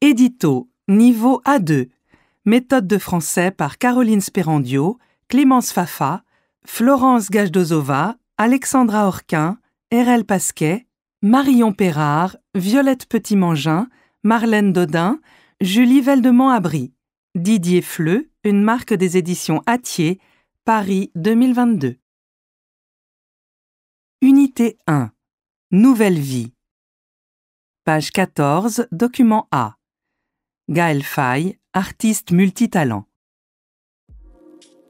Édito niveau A2. Méthode de français par Caroline Sperandio, Clémence Fafa, Florence Gajdozova, Alexandra Orquin, R.L. Pasquet, Marion Perrard, Violette Petit-Mangin, Marlène Dodin, Julie veldemont abri Didier Fleu, une marque des éditions Attier, Paris 2022. Unité 1. Nouvelle vie. Page 14, document A. Gaël Fay, artiste multitalent.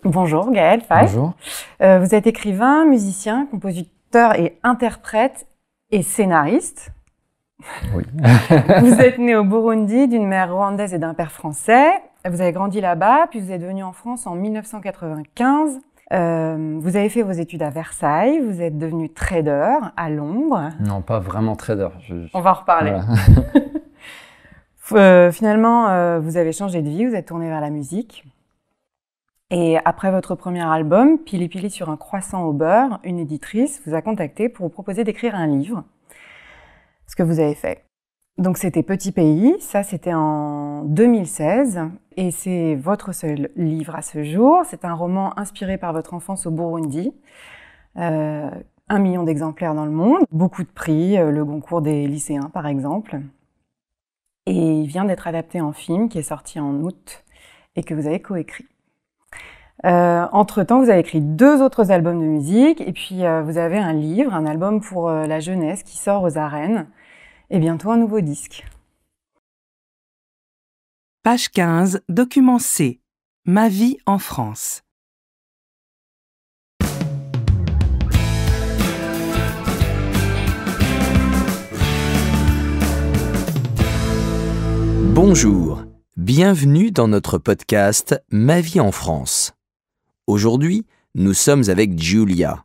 Bonjour Gaël Fay. Bonjour. Euh, vous êtes écrivain, musicien, compositeur et interprète et scénariste. Oui. vous êtes né au Burundi d'une mère rwandaise et d'un père français. Vous avez grandi là-bas, puis vous êtes venu en France en 1995. Euh, vous avez fait vos études à Versailles, vous êtes devenu trader à Londres. Non, pas vraiment trader. On va en reparler. Euh, finalement, euh, vous avez changé de vie, vous êtes tourné vers la musique. Et après votre premier album, Pili Pili sur un croissant au beurre, une éditrice vous a contacté pour vous proposer d'écrire un livre. Ce que vous avez fait. Donc c'était Petit Pays, ça c'était en 2016, et c'est votre seul livre à ce jour. C'est un roman inspiré par votre enfance au Burundi. Euh, un million d'exemplaires dans le monde, beaucoup de prix, le Goncourt des lycéens par exemple et il vient d'être adapté en film qui est sorti en août et que vous avez coécrit. Euh, Entre-temps, vous avez écrit deux autres albums de musique et puis euh, vous avez un livre, un album pour euh, la jeunesse qui sort aux arènes et bientôt un nouveau disque. Page 15, document C. Ma vie en France. Bonjour, bienvenue dans notre podcast Ma vie en France. Aujourd'hui, nous sommes avec Giulia.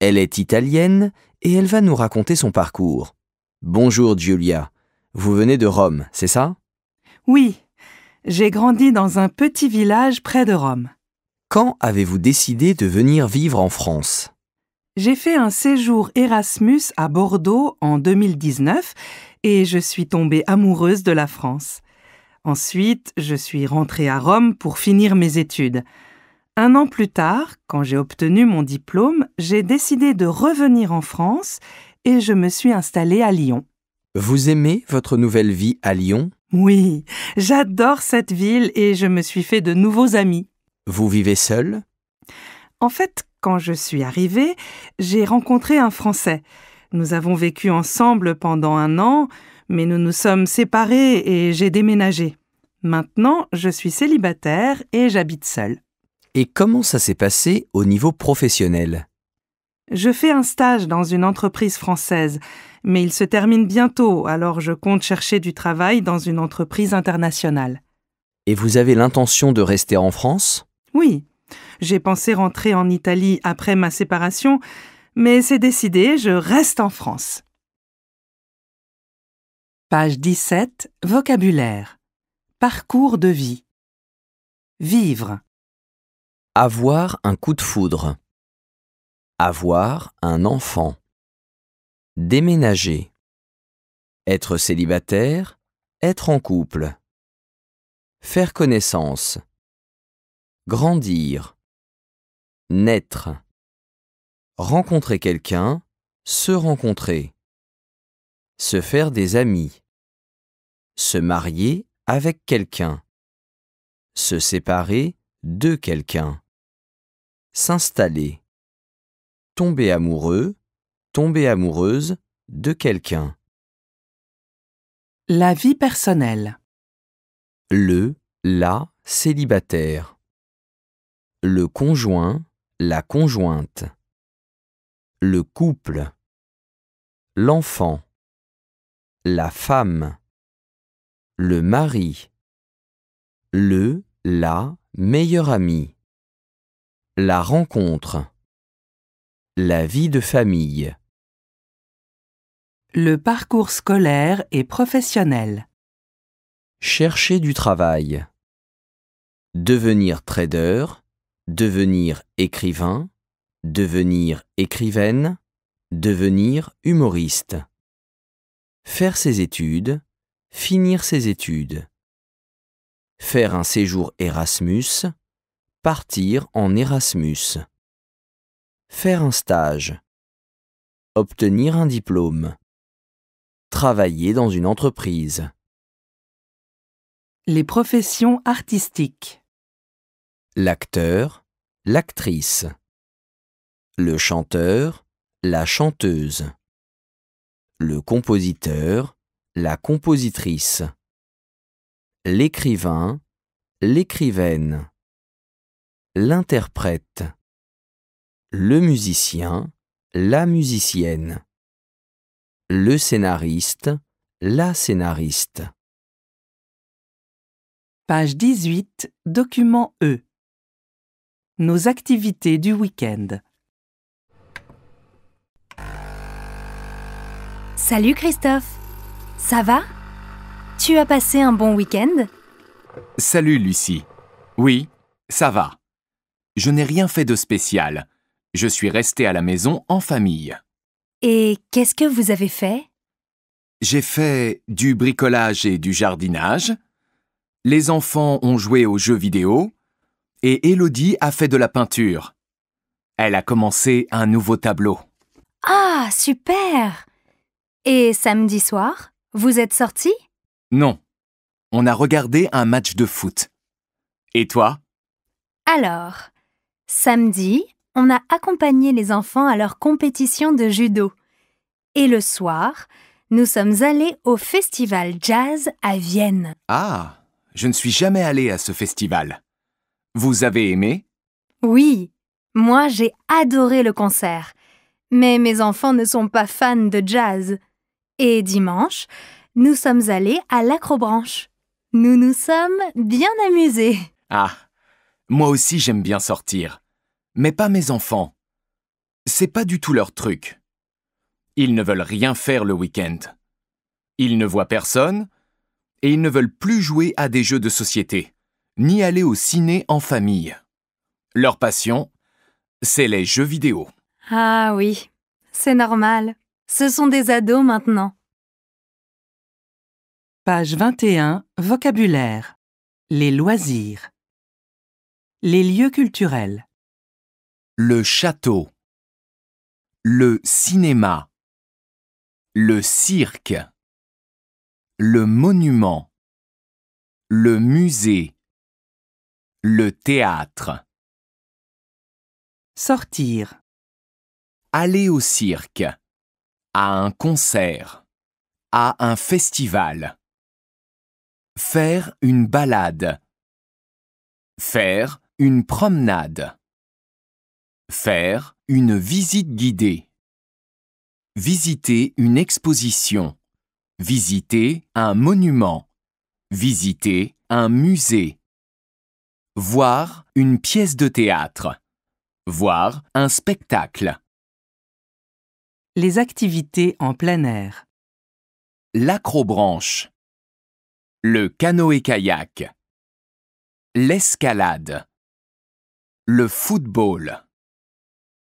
Elle est italienne et elle va nous raconter son parcours. Bonjour Giulia, vous venez de Rome, c'est ça Oui, j'ai grandi dans un petit village près de Rome. Quand avez-vous décidé de venir vivre en France j'ai fait un séjour Erasmus à Bordeaux en 2019 et je suis tombée amoureuse de la France. Ensuite, je suis rentrée à Rome pour finir mes études. Un an plus tard, quand j'ai obtenu mon diplôme, j'ai décidé de revenir en France et je me suis installée à Lyon. Vous aimez votre nouvelle vie à Lyon Oui, j'adore cette ville et je me suis fait de nouveaux amis. Vous vivez seule En fait, quand je suis arrivée, j'ai rencontré un Français. Nous avons vécu ensemble pendant un an, mais nous nous sommes séparés et j'ai déménagé. Maintenant, je suis célibataire et j'habite seule. Et comment ça s'est passé au niveau professionnel Je fais un stage dans une entreprise française, mais il se termine bientôt, alors je compte chercher du travail dans une entreprise internationale. Et vous avez l'intention de rester en France Oui, j'ai pensé rentrer en Italie après ma séparation, mais c'est décidé, je reste en France. Page 17. Vocabulaire. Parcours de vie. Vivre. Avoir un coup de foudre. Avoir un enfant. Déménager. Être célibataire. Être en couple. Faire connaissance. Grandir. Naître. Rencontrer quelqu'un, se rencontrer. Se faire des amis. Se marier avec quelqu'un. Se séparer de quelqu'un. S'installer. Tomber amoureux, tomber amoureuse de quelqu'un. La vie personnelle. Le, la célibataire le conjoint, la conjointe, le couple, l'enfant, la femme, le mari, le, la, meilleur ami, la rencontre, la vie de famille. Le parcours scolaire et professionnel. Chercher du travail. Devenir trader devenir écrivain, devenir écrivaine, devenir humoriste. Faire ses études, finir ses études. Faire un séjour Erasmus, partir en Erasmus. Faire un stage. Obtenir un diplôme. Travailler dans une entreprise. Les professions artistiques l'acteur, l'actrice, le chanteur, la chanteuse, le compositeur, la compositrice, l'écrivain, l'écrivaine, l'interprète, le musicien, la musicienne, le scénariste, la scénariste. Page 18, document E. Nos activités du week-end. Salut Christophe. Ça va Tu as passé un bon week-end Salut Lucie. Oui, ça va. Je n'ai rien fait de spécial. Je suis restée à la maison en famille. Et qu'est-ce que vous avez fait J'ai fait du bricolage et du jardinage. Les enfants ont joué aux jeux vidéo et Elodie a fait de la peinture. Elle a commencé un nouveau tableau. Ah, super Et samedi soir, vous êtes sortis Non. On a regardé un match de foot. Et toi Alors, samedi, on a accompagné les enfants à leur compétition de judo. Et le soir, nous sommes allés au festival jazz à Vienne. Ah, je ne suis jamais allé à ce festival. Vous avez aimé Oui, moi j'ai adoré le concert. Mais mes enfants ne sont pas fans de jazz. Et dimanche, nous sommes allés à l'Acrobranche. Nous nous sommes bien amusés. Ah, moi aussi j'aime bien sortir. Mais pas mes enfants. C'est pas du tout leur truc. Ils ne veulent rien faire le week-end. Ils ne voient personne et ils ne veulent plus jouer à des jeux de société ni aller au ciné en famille. Leur passion, c'est les jeux vidéo. Ah oui, c'est normal. Ce sont des ados maintenant. Page 21, vocabulaire. Les loisirs. Les lieux culturels. Le château. Le cinéma. Le cirque. Le monument. Le musée. Le théâtre. Sortir. Aller au cirque. À un concert. À un festival. Faire une balade. Faire une promenade. Faire une visite guidée. Visiter une exposition. Visiter un monument. Visiter un musée voir une pièce de théâtre, voir un spectacle. Les activités en plein air. L'acrobranche, le canoë-kayak, l'escalade, le football,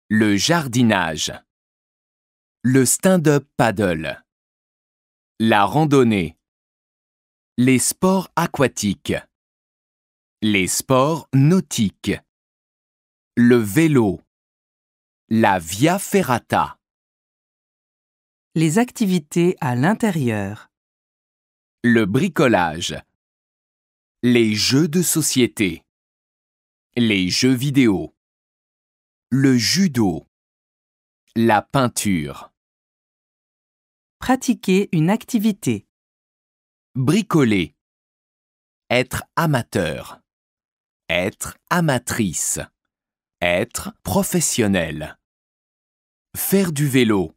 le jardinage, le stand-up paddle, la randonnée, les sports aquatiques. Les sports nautiques. Le vélo. La via ferrata. Les activités à l'intérieur. Le bricolage. Les jeux de société. Les jeux vidéo. Le judo. La peinture. Pratiquer une activité. Bricoler. Être amateur. Être amatrice. Être professionnel. Faire du vélo.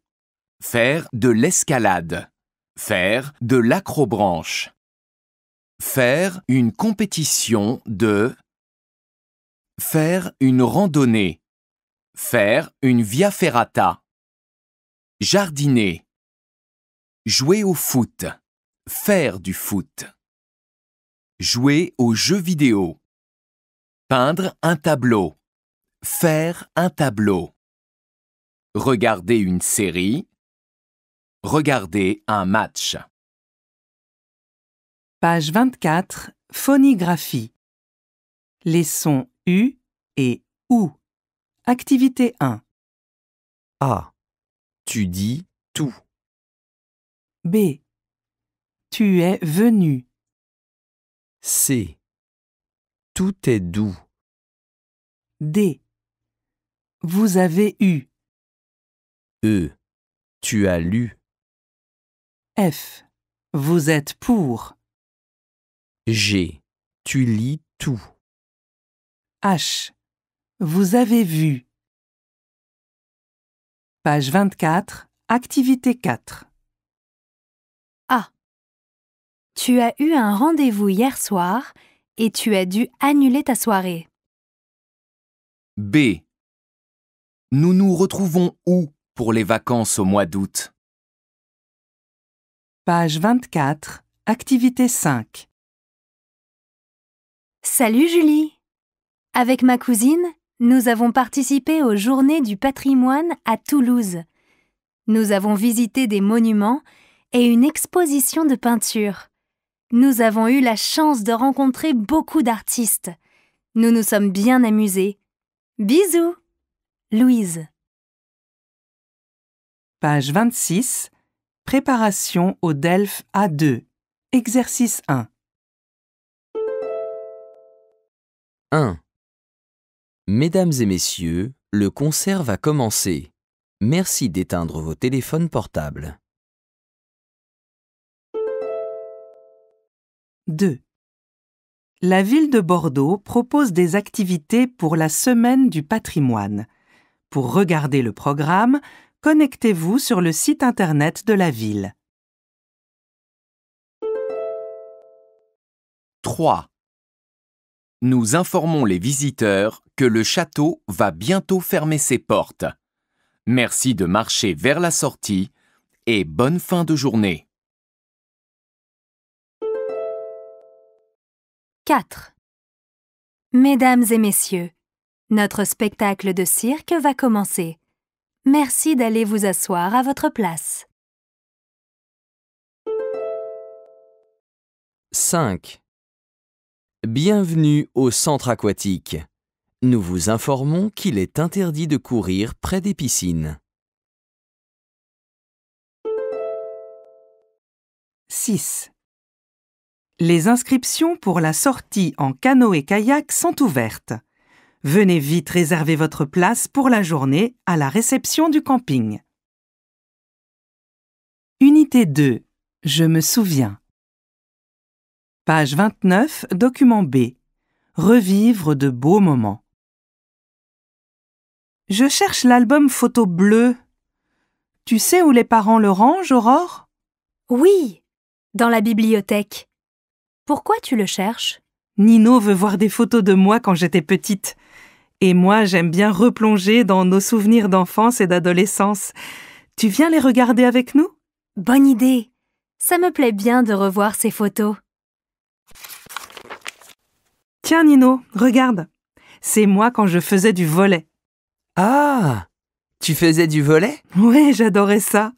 Faire de l'escalade. Faire de l'acrobranche. Faire une compétition de... Faire une randonnée. Faire une via ferrata. Jardiner. Jouer au foot. Faire du foot. Jouer aux jeux vidéo. Peindre un tableau. Faire un tableau. Regarder une série. Regarder un match. Page 24. Phonographie. Les sons U et OU. Activité 1. A. Tu dis tout. B. Tu es venu. C. Tout est doux. D. Vous avez eu. E. Tu as lu. F. Vous êtes pour. G. Tu lis tout. H. Vous avez vu. Page 24, activité 4. A. Tu as eu un rendez-vous hier soir et tu as dû annuler ta soirée. B. Nous nous retrouvons où pour les vacances au mois d'août Page 24, activité 5. Salut Julie Avec ma cousine, nous avons participé aux Journées du patrimoine à Toulouse. Nous avons visité des monuments et une exposition de peinture. Nous avons eu la chance de rencontrer beaucoup d'artistes. Nous nous sommes bien amusés. Bisous Louise Page 26 Préparation au DELF A2 Exercice 1 1 Mesdames et messieurs, le concert va commencer. Merci d'éteindre vos téléphones portables. 2. La ville de Bordeaux propose des activités pour la semaine du patrimoine. Pour regarder le programme, connectez-vous sur le site internet de la ville. 3. Nous informons les visiteurs que le château va bientôt fermer ses portes. Merci de marcher vers la sortie et bonne fin de journée. 4. Mesdames et messieurs, notre spectacle de cirque va commencer. Merci d'aller vous asseoir à votre place. 5. Bienvenue au centre aquatique. Nous vous informons qu'il est interdit de courir près des piscines. 6. Les inscriptions pour la sortie en canot et kayak sont ouvertes. Venez vite réserver votre place pour la journée à la réception du camping. Unité 2. Je me souviens. Page 29, document B. Revivre de beaux moments. Je cherche l'album photo bleu. Tu sais où les parents le rangent, Aurore Oui, dans la bibliothèque. Pourquoi tu le cherches Nino veut voir des photos de moi quand j'étais petite. Et moi, j'aime bien replonger dans nos souvenirs d'enfance et d'adolescence. Tu viens les regarder avec nous Bonne idée. Ça me plaît bien de revoir ces photos. Tiens, Nino, regarde. C'est moi quand je faisais du volet. Ah Tu faisais du volet Oui, j'adorais ça.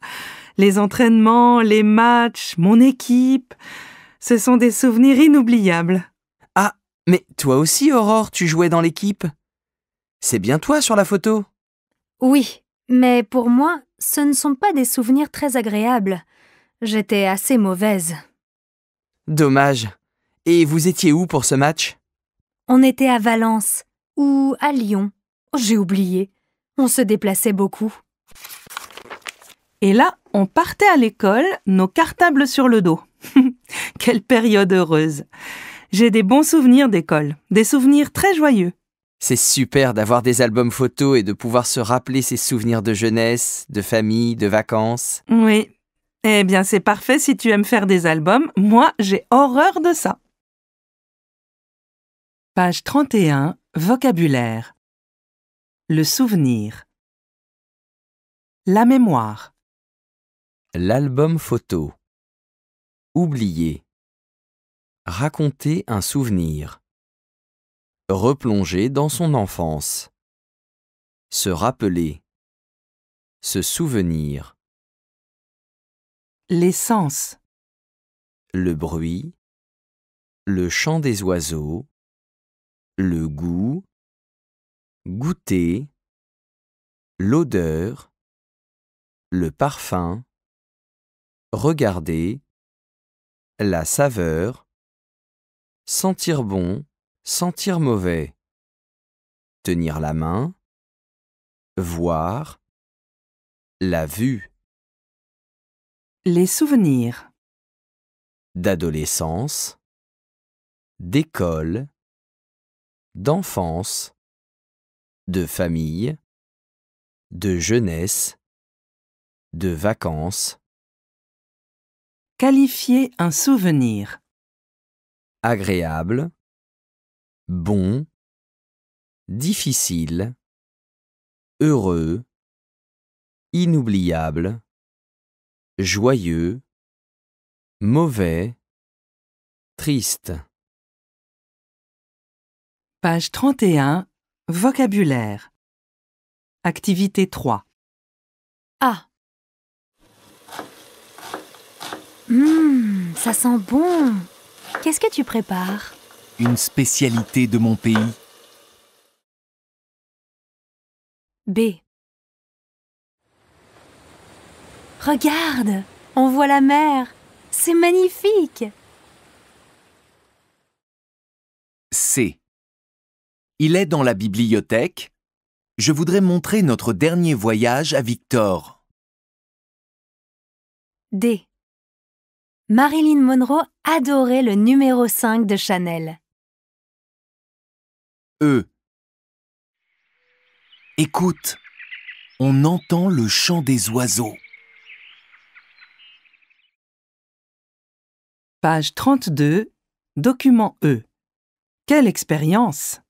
Les entraînements, les matchs, mon équipe. Ce sont des souvenirs inoubliables. Ah, mais toi aussi, Aurore, tu jouais dans l'équipe. C'est bien toi sur la photo. Oui, mais pour moi, ce ne sont pas des souvenirs très agréables. J'étais assez mauvaise. Dommage. Et vous étiez où pour ce match On était à Valence ou à Lyon. J'ai oublié. On se déplaçait beaucoup. Et là, on partait à l'école, nos cartables sur le dos. Quelle période heureuse. J'ai des bons souvenirs d'école, des souvenirs très joyeux. C'est super d'avoir des albums photos et de pouvoir se rappeler ses souvenirs de jeunesse, de famille, de vacances. Oui. Eh bien, c'est parfait si tu aimes faire des albums. Moi, j'ai horreur de ça. Page 31. Vocabulaire. Le souvenir. La mémoire. L'album photo. Oublier. Raconter un souvenir. Replonger dans son enfance. Se rappeler. Se souvenir. L'essence. Le bruit. Le chant des oiseaux. Le goût. Goûter. L'odeur. Le parfum. Regarder la saveur, sentir bon, sentir mauvais, tenir la main, voir, la vue. Les souvenirs d'adolescence, d'école, d'enfance, de famille, de jeunesse, de vacances, Qualifier un souvenir. Agréable, bon, difficile, heureux, inoubliable, joyeux, mauvais, triste. Page 31. Vocabulaire. Activité 3. A. Hum, ça sent bon. Qu'est-ce que tu prépares Une spécialité de mon pays. B. Regarde, on voit la mer. C'est magnifique. C. Il est dans la bibliothèque. Je voudrais montrer notre dernier voyage à Victor. D. Marilyn Monroe adorait le numéro 5 de Chanel. E. Écoute, on entend le chant des oiseaux. Page 32, document E. Quelle expérience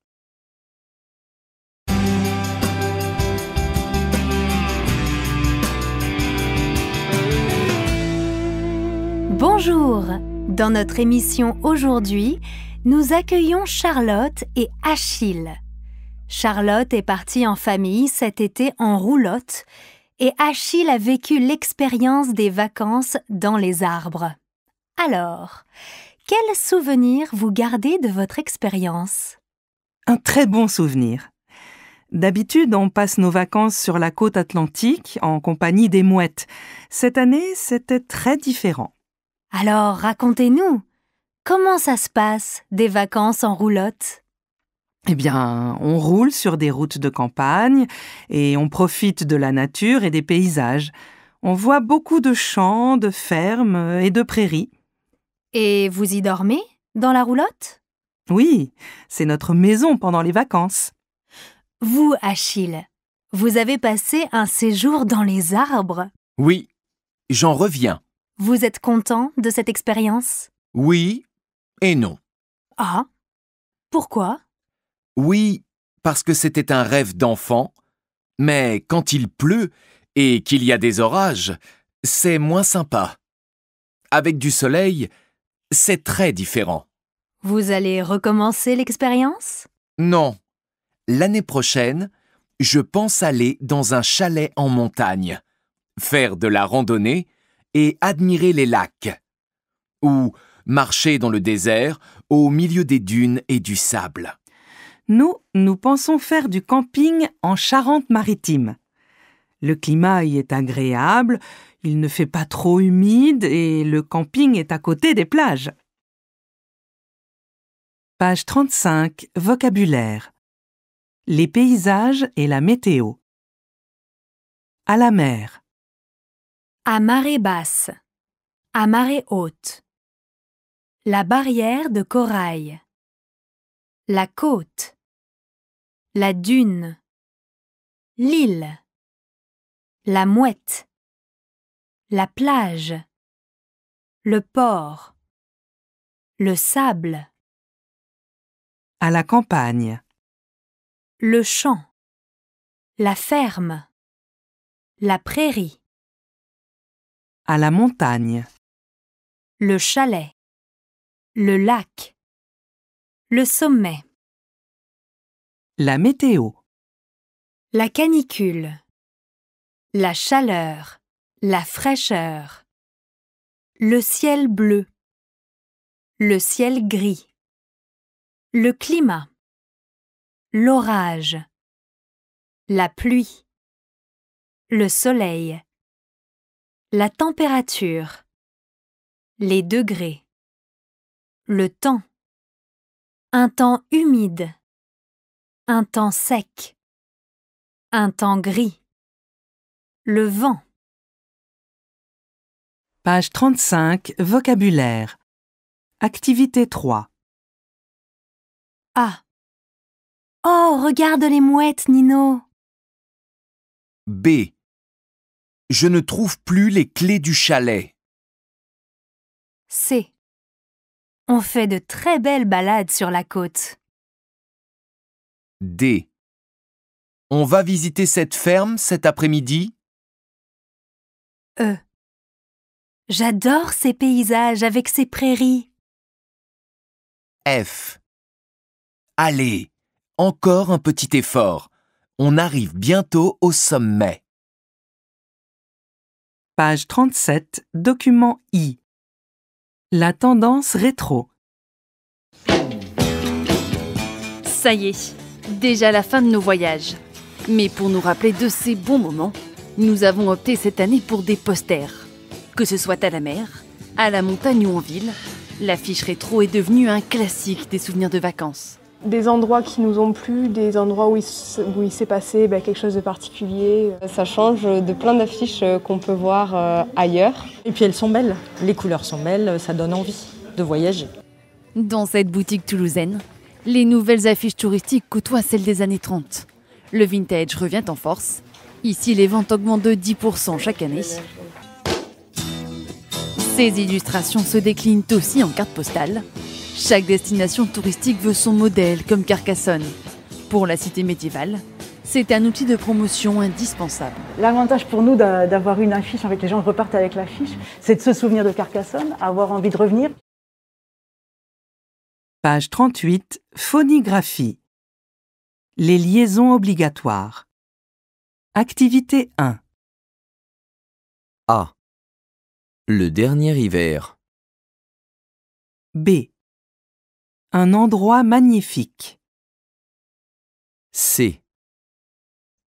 Bonjour Dans notre émission aujourd'hui, nous accueillons Charlotte et Achille. Charlotte est partie en famille cet été en roulotte et Achille a vécu l'expérience des vacances dans les arbres. Alors, quel souvenir vous gardez de votre expérience Un très bon souvenir. D'habitude, on passe nos vacances sur la côte atlantique en compagnie des mouettes. Cette année, c'était très différent. Alors racontez-nous, comment ça se passe des vacances en roulotte eh bien, on roule sur des routes de campagne et on profite de la nature et des paysages. On voit beaucoup de champs, de fermes et de prairies. Et vous y dormez dans la roulotte Oui, c'est notre maison pendant les vacances. Vous, Achille, vous avez passé un séjour dans les arbres Oui, j'en reviens. Vous êtes content de cette expérience Oui et non. Ah Pourquoi Oui, parce que c'était un rêve d'enfant, mais quand il pleut et qu'il y a des orages, c'est moins sympa. Avec du soleil, c'est très différent. Vous allez recommencer l'expérience Non. L'année prochaine, je pense aller dans un chalet en montagne, faire de la randonnée et admirer les lacs, ou marcher dans le désert au milieu des dunes et du sable. Nous, nous pensons faire du camping en Charente-Maritime. Le climat y est agréable, il ne fait pas trop humide et le camping est à côté des plages. Page 35. Vocabulaire. Les paysages et la météo. À la mer. À marée basse. À marée haute. La barrière de corail. La côte. La dune. L'île. La mouette. La plage. Le port. Le sable. À la campagne. Le champ. La ferme. La prairie. À la montagne. Le chalet. Le lac. Le sommet. La météo. La canicule. La chaleur. La fraîcheur. Le ciel bleu. Le ciel gris. Le climat. L'orage. La pluie. Le soleil. La température. Les degrés. Le temps. Un temps humide. Un temps sec. Un temps gris. Le vent. Page 35, vocabulaire. Activité 3. A. Oh, regarde les mouettes, Nino. B. Je ne trouve plus les clés du chalet. C. On fait de très belles balades sur la côte. D. On va visiter cette ferme cet après-midi E. J'adore ces paysages avec ces prairies. F. Allez, encore un petit effort. On arrive bientôt au sommet. Page 37, document I. La tendance rétro. Ça y est, déjà la fin de nos voyages. Mais pour nous rappeler de ces bons moments, nous avons opté cette année pour des posters. Que ce soit à la mer, à la montagne ou en ville, l'affiche rétro est devenue un classique des souvenirs de vacances des endroits qui nous ont plu, des endroits où il, s'est passé ben, quelque chose de particulier. Ça change de plein d'affiches euh, qu'on peut voir euh, ailleurs. Et puis elles sont belles, les couleurs sont belles, euh, ça donne envie de voyager. Dans cette boutique toulousaine, les nouvelles affiches touristiques côtoient celles des années 30. Le vintage revient en force. Ici, les ventes augmentent de 10% chaque année. Ces illustrations se déclinent aussi en cartes postales chaque destination touristique veut son modèle, comme Carcassonne. Pour la cité médiévale, c'est un outil de promotion indispensable. L'avantage pour nous d'avoir une affiche, avec les gens repartent avec l'affiche, c'est de se souvenir de Carcassonne, avoir envie de revenir. Page 38, phonographie. Les liaisons obligatoires. Activité 1. A. Le dernier hiver. B. Un endroit magnifique. C.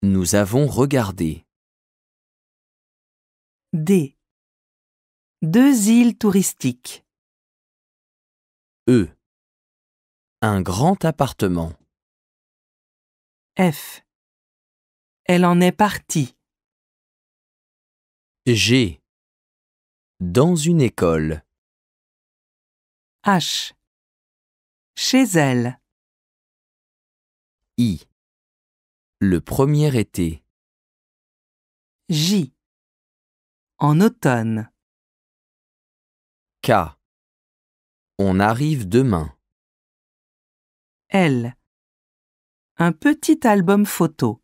Nous avons regardé. D. Deux îles touristiques. E. Un grand appartement. F. Elle en est partie. G. Dans une école. H. Chez elle. I. Le premier été. J. En automne. K. On arrive demain. L. Un petit album photo.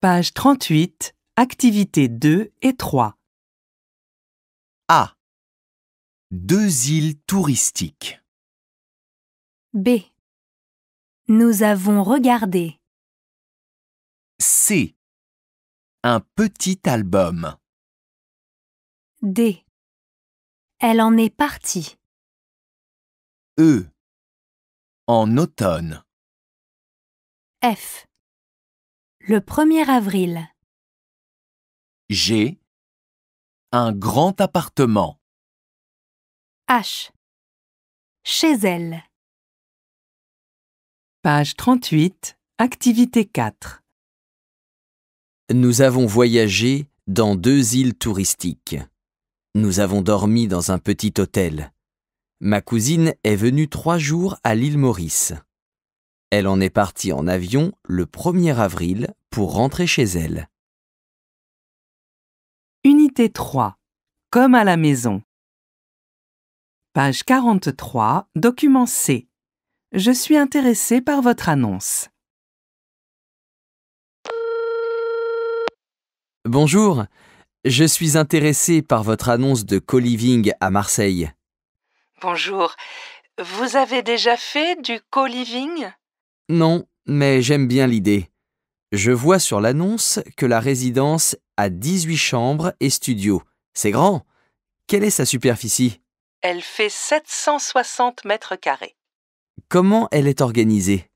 Page 38, activités 2 et 3. A. Deux îles touristiques. B. Nous avons regardé. C. Un petit album. D. Elle en est partie. E. En automne. F. Le 1er avril. G. Un grand appartement. H. Chez elle. Page 38, activité 4. Nous avons voyagé dans deux îles touristiques. Nous avons dormi dans un petit hôtel. Ma cousine est venue trois jours à l'île Maurice. Elle en est partie en avion le 1er avril pour rentrer chez elle. Unité 3. Comme à la maison. Page 43, document C. Je suis intéressé par votre annonce. Bonjour, je suis intéressé par votre annonce de co-living à Marseille. Bonjour, vous avez déjà fait du co-living Non, mais j'aime bien l'idée. Je vois sur l'annonce que la résidence a 18 chambres et studios. C'est grand. Quelle est sa superficie Elle fait 760 mètres carrés. Comment elle est organisée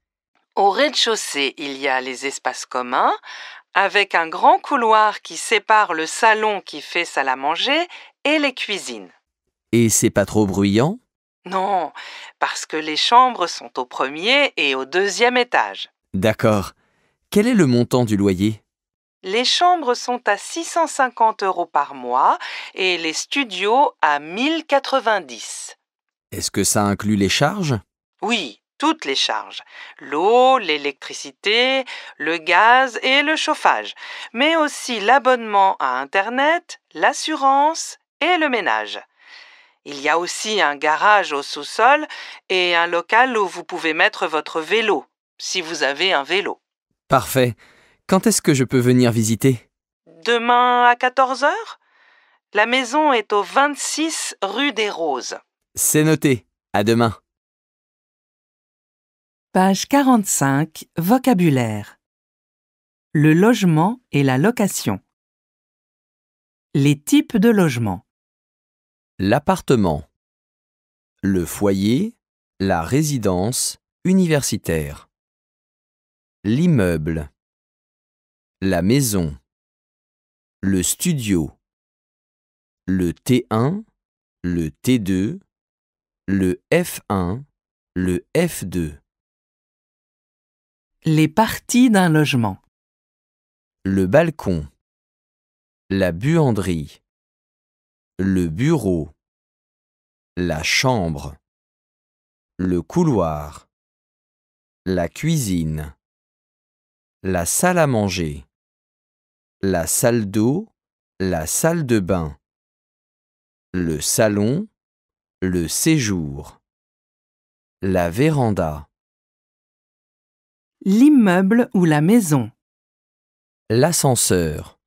Au rez-de-chaussée, il y a les espaces communs, avec un grand couloir qui sépare le salon qui fait salle à manger et les cuisines. Et c'est pas trop bruyant Non, parce que les chambres sont au premier et au deuxième étage. D'accord. Quel est le montant du loyer Les chambres sont à 650 euros par mois et les studios à 1090. Est-ce que ça inclut les charges oui, toutes les charges, l'eau, l'électricité, le gaz et le chauffage, mais aussi l'abonnement à Internet, l'assurance et le ménage. Il y a aussi un garage au sous-sol et un local où vous pouvez mettre votre vélo, si vous avez un vélo. Parfait. Quand est-ce que je peux venir visiter Demain à 14h La maison est au 26 rue des Roses. C'est noté. À demain. Page 45, vocabulaire. Le logement et la location. Les types de logements. L'appartement. Le foyer. La résidence universitaire. L'immeuble. La maison. Le studio. Le T1. Le T2. Le F1. Le F2. Les parties d'un logement. Le balcon. La buanderie. Le bureau. La chambre. Le couloir. La cuisine. La salle à manger. La salle d'eau. La salle de bain. Le salon. Le séjour. La véranda. L'immeuble ou la maison. L'ascenseur.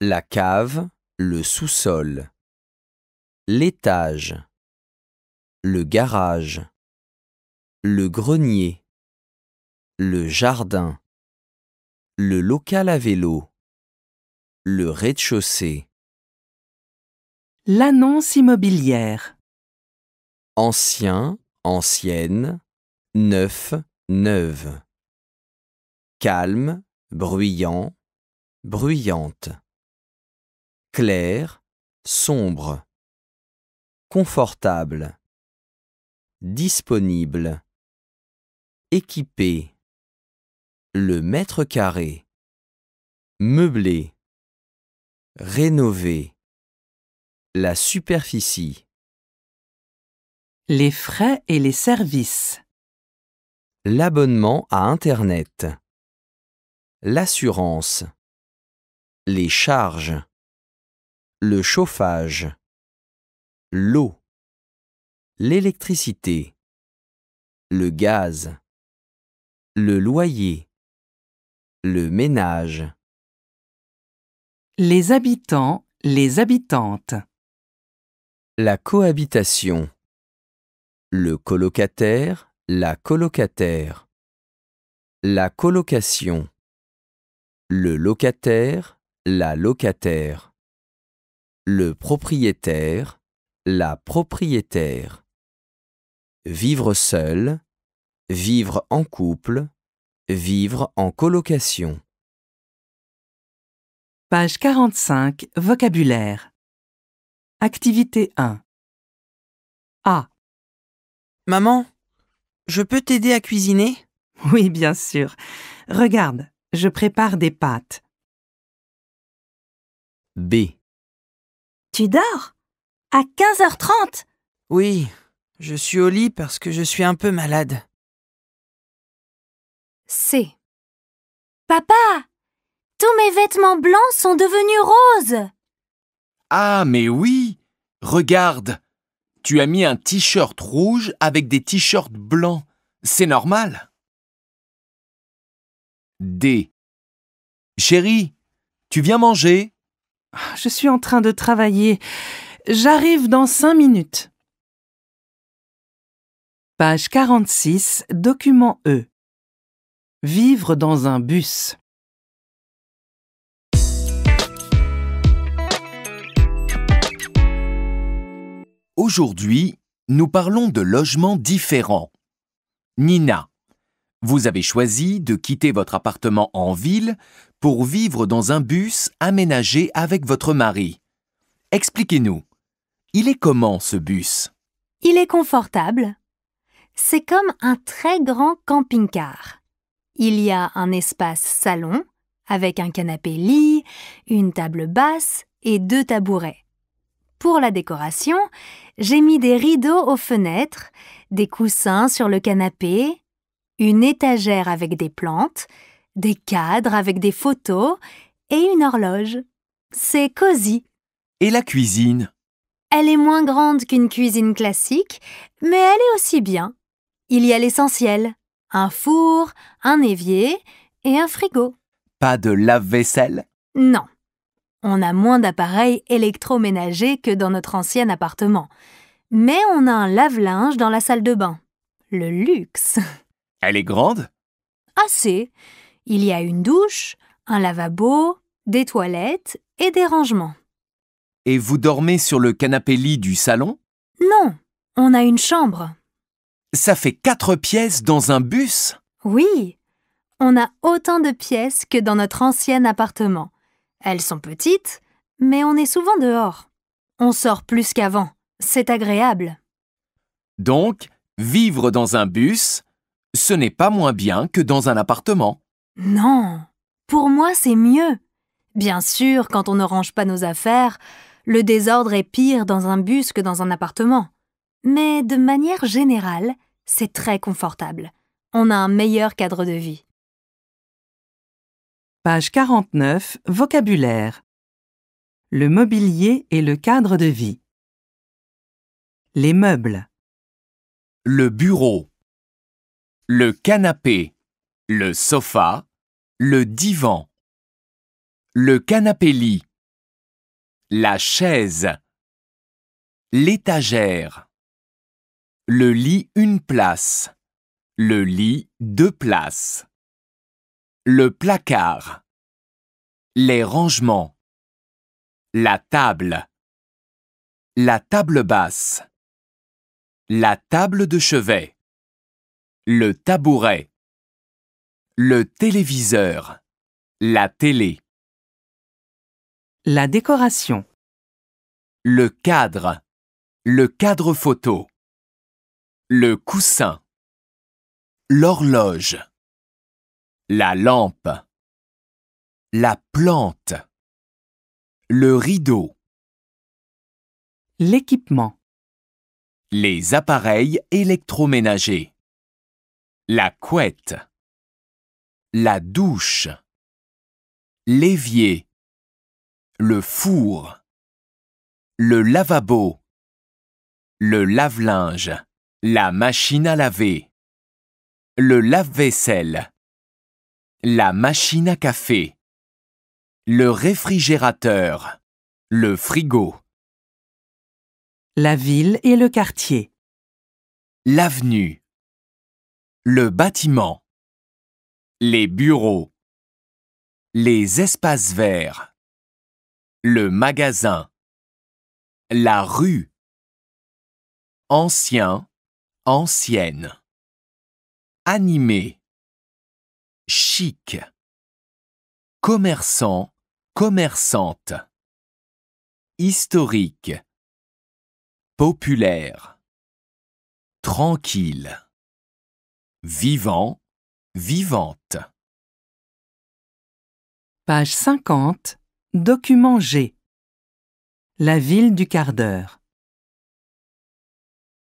La cave, le sous-sol. L'étage. Le garage. Le grenier. Le jardin. Le local à vélo. Le rez-de-chaussée. L'annonce immobilière. Ancien, ancienne, neuf, neuve calme, bruyant, bruyante, clair, sombre, confortable, disponible, équipé, le mètre carré, meublé, rénové, la superficie. Les frais et les services. L'abonnement à Internet l'assurance, les charges, le chauffage, l'eau, l'électricité, le gaz, le loyer, le ménage. Les habitants, les habitantes. La cohabitation. Le colocataire, la colocataire. La colocation. Le locataire, la locataire. Le propriétaire, la propriétaire. Vivre seul, vivre en couple, vivre en colocation. Page 45, vocabulaire. Activité 1. A. Maman, je peux t'aider à cuisiner Oui, bien sûr. Regarde. Je prépare des pâtes. B. Tu dors À 15h30 Oui, je suis au lit parce que je suis un peu malade. C. Papa Tous mes vêtements blancs sont devenus roses Ah, mais oui Regarde Tu as mis un t-shirt rouge avec des t-shirts blancs. C'est normal D. Chérie, tu viens manger Je suis en train de travailler. J'arrive dans cinq minutes. Page 46, document E. Vivre dans un bus. Aujourd'hui, nous parlons de logements différents. Nina. Vous avez choisi de quitter votre appartement en ville pour vivre dans un bus aménagé avec votre mari. Expliquez-nous. Il est comment ce bus Il est confortable. C'est comme un très grand camping-car. Il y a un espace salon avec un canapé-lit, une table basse et deux tabourets. Pour la décoration, j'ai mis des rideaux aux fenêtres, des coussins sur le canapé, une étagère avec des plantes, des cadres avec des photos et une horloge. C'est cosy. Et la cuisine Elle est moins grande qu'une cuisine classique, mais elle est aussi bien. Il y a l'essentiel. Un four, un évier et un frigo. Pas de lave-vaisselle Non. On a moins d'appareils électroménagers que dans notre ancien appartement. Mais on a un lave-linge dans la salle de bain. Le luxe Elle est grande Assez. Il y a une douche, un lavabo, des toilettes et des rangements. Et vous dormez sur le canapé-lit du salon Non, on a une chambre. Ça fait quatre pièces dans un bus Oui, on a autant de pièces que dans notre ancien appartement. Elles sont petites, mais on est souvent dehors. On sort plus qu'avant, c'est agréable. Donc, vivre dans un bus, ce n'est pas moins bien que dans un appartement. Non, pour moi c'est mieux. Bien sûr, quand on ne range pas nos affaires, le désordre est pire dans un bus que dans un appartement. Mais de manière générale, c'est très confortable. On a un meilleur cadre de vie. Page 49, vocabulaire. Le mobilier et le cadre de vie. Les meubles. Le bureau le canapé, le sofa, le divan, le canapé-lit, la chaise, l'étagère, le lit une place, le lit deux places, le placard, les rangements, la table, la table basse, la table de chevet le tabouret, le téléviseur, la télé. La décoration. Le cadre, le cadre photo, le coussin, l'horloge, la lampe, la plante, le rideau. L'équipement. Les appareils électroménagers la couette, la douche, l'évier, le four, le lavabo, le lave-linge, la machine à laver, le lave-vaisselle, la machine à café, le réfrigérateur, le frigo. La ville et le quartier. L'avenue. Le bâtiment. Les bureaux. Les espaces verts. Le magasin. La rue. Ancien, ancienne. Animé. Chic. Commerçant, commerçante. Historique. Populaire. Tranquille vivant, vivante. Page 50, document G. La ville du quart d'heure.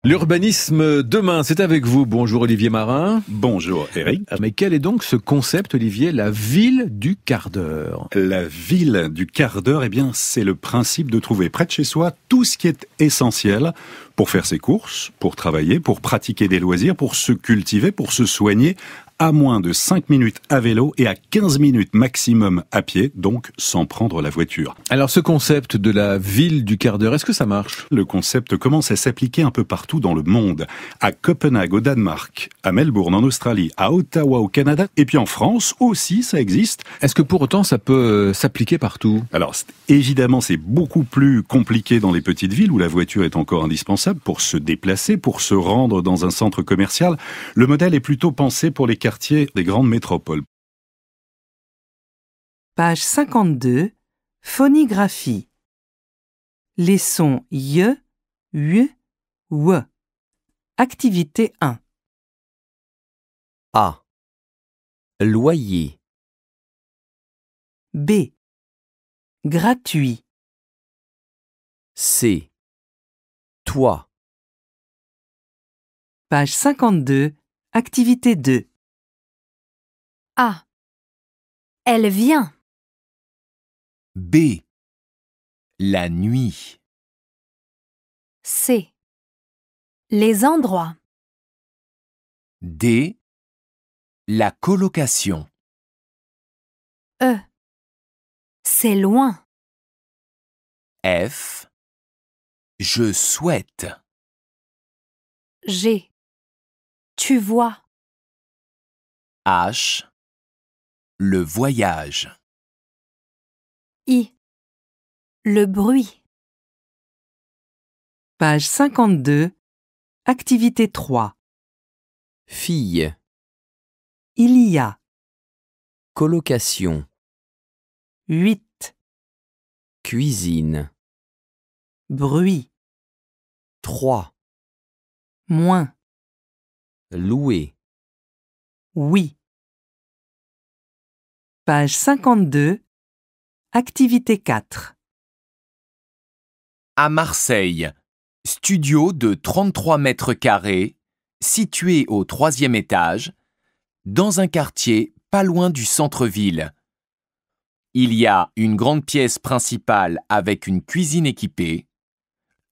L'urbanisme demain, c'est avec vous. Bonjour Olivier Marin. Bonjour Eric. Euh, mais quel est donc ce concept Olivier, la ville du quart d'heure La ville du quart d'heure, eh bien c'est le principe de trouver près de chez soi tout ce qui est essentiel pour faire ses courses, pour travailler, pour pratiquer des loisirs, pour se cultiver, pour se soigner à moins de 5 minutes à vélo et à 15 minutes maximum à pied, donc sans prendre la voiture. Alors ce concept de la ville du quart d'heure, est-ce que ça marche Le concept commence à s'appliquer un peu partout dans le monde. À Copenhague au Danemark, à Melbourne en Australie, à Ottawa au Canada, et puis en France aussi ça existe. Est-ce que pour autant ça peut euh, s'appliquer partout Alors évidemment c'est beaucoup plus compliqué dans les petites villes où la voiture est encore indispensable pour se déplacer, pour se rendre dans un centre commercial. Le modèle est plutôt pensé pour les des grandes métropoles. Page 52. Phonigraphie. Les sons y, u, w. Activité 1. A. Loyer. B. Gratuit. C. Toi. Page 52, activité 2. A. Elle vient. B. La nuit. C. Les endroits. D. La colocation. E. C'est loin. F. Je souhaite. G. Tu vois. H. Le voyage. I. Le bruit. Page 52. Activité 3. Fille. Il y a. Colocation. 8. Cuisine. Bruit. 3. Moins. Louer. Oui. Page 52, activité 4. À Marseille, studio de 33 mètres carrés, situé au troisième étage, dans un quartier pas loin du centre-ville. Il y a une grande pièce principale avec une cuisine équipée,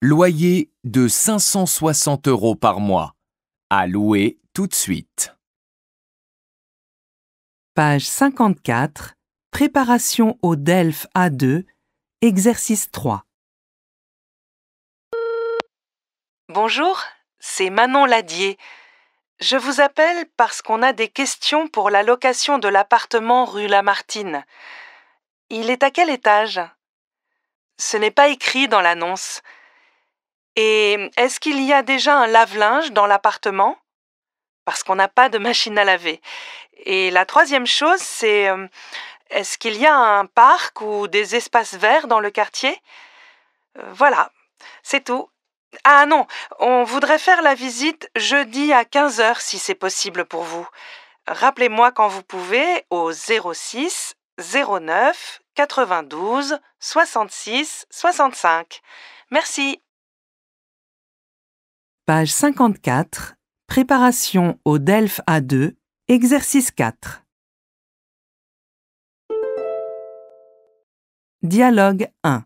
loyer de 560 euros par mois, à louer tout de suite. Page 54. Préparation au DELF A2, exercice 3. Bonjour, c'est Manon Ladier. Je vous appelle parce qu'on a des questions pour la location de l'appartement rue Lamartine. Il est à quel étage Ce n'est pas écrit dans l'annonce. Et est-ce qu'il y a déjà un lave-linge dans l'appartement parce qu'on n'a pas de machine à laver. Et la troisième chose, c'est euh, est-ce qu'il y a un parc ou des espaces verts dans le quartier euh, Voilà, c'est tout. Ah non, on voudrait faire la visite jeudi à 15h si c'est possible pour vous. Rappelez-moi quand vous pouvez au 06 09 92 66 65. Merci. Page 54 Préparation au DELF A2, exercice 4. Dialogue 1.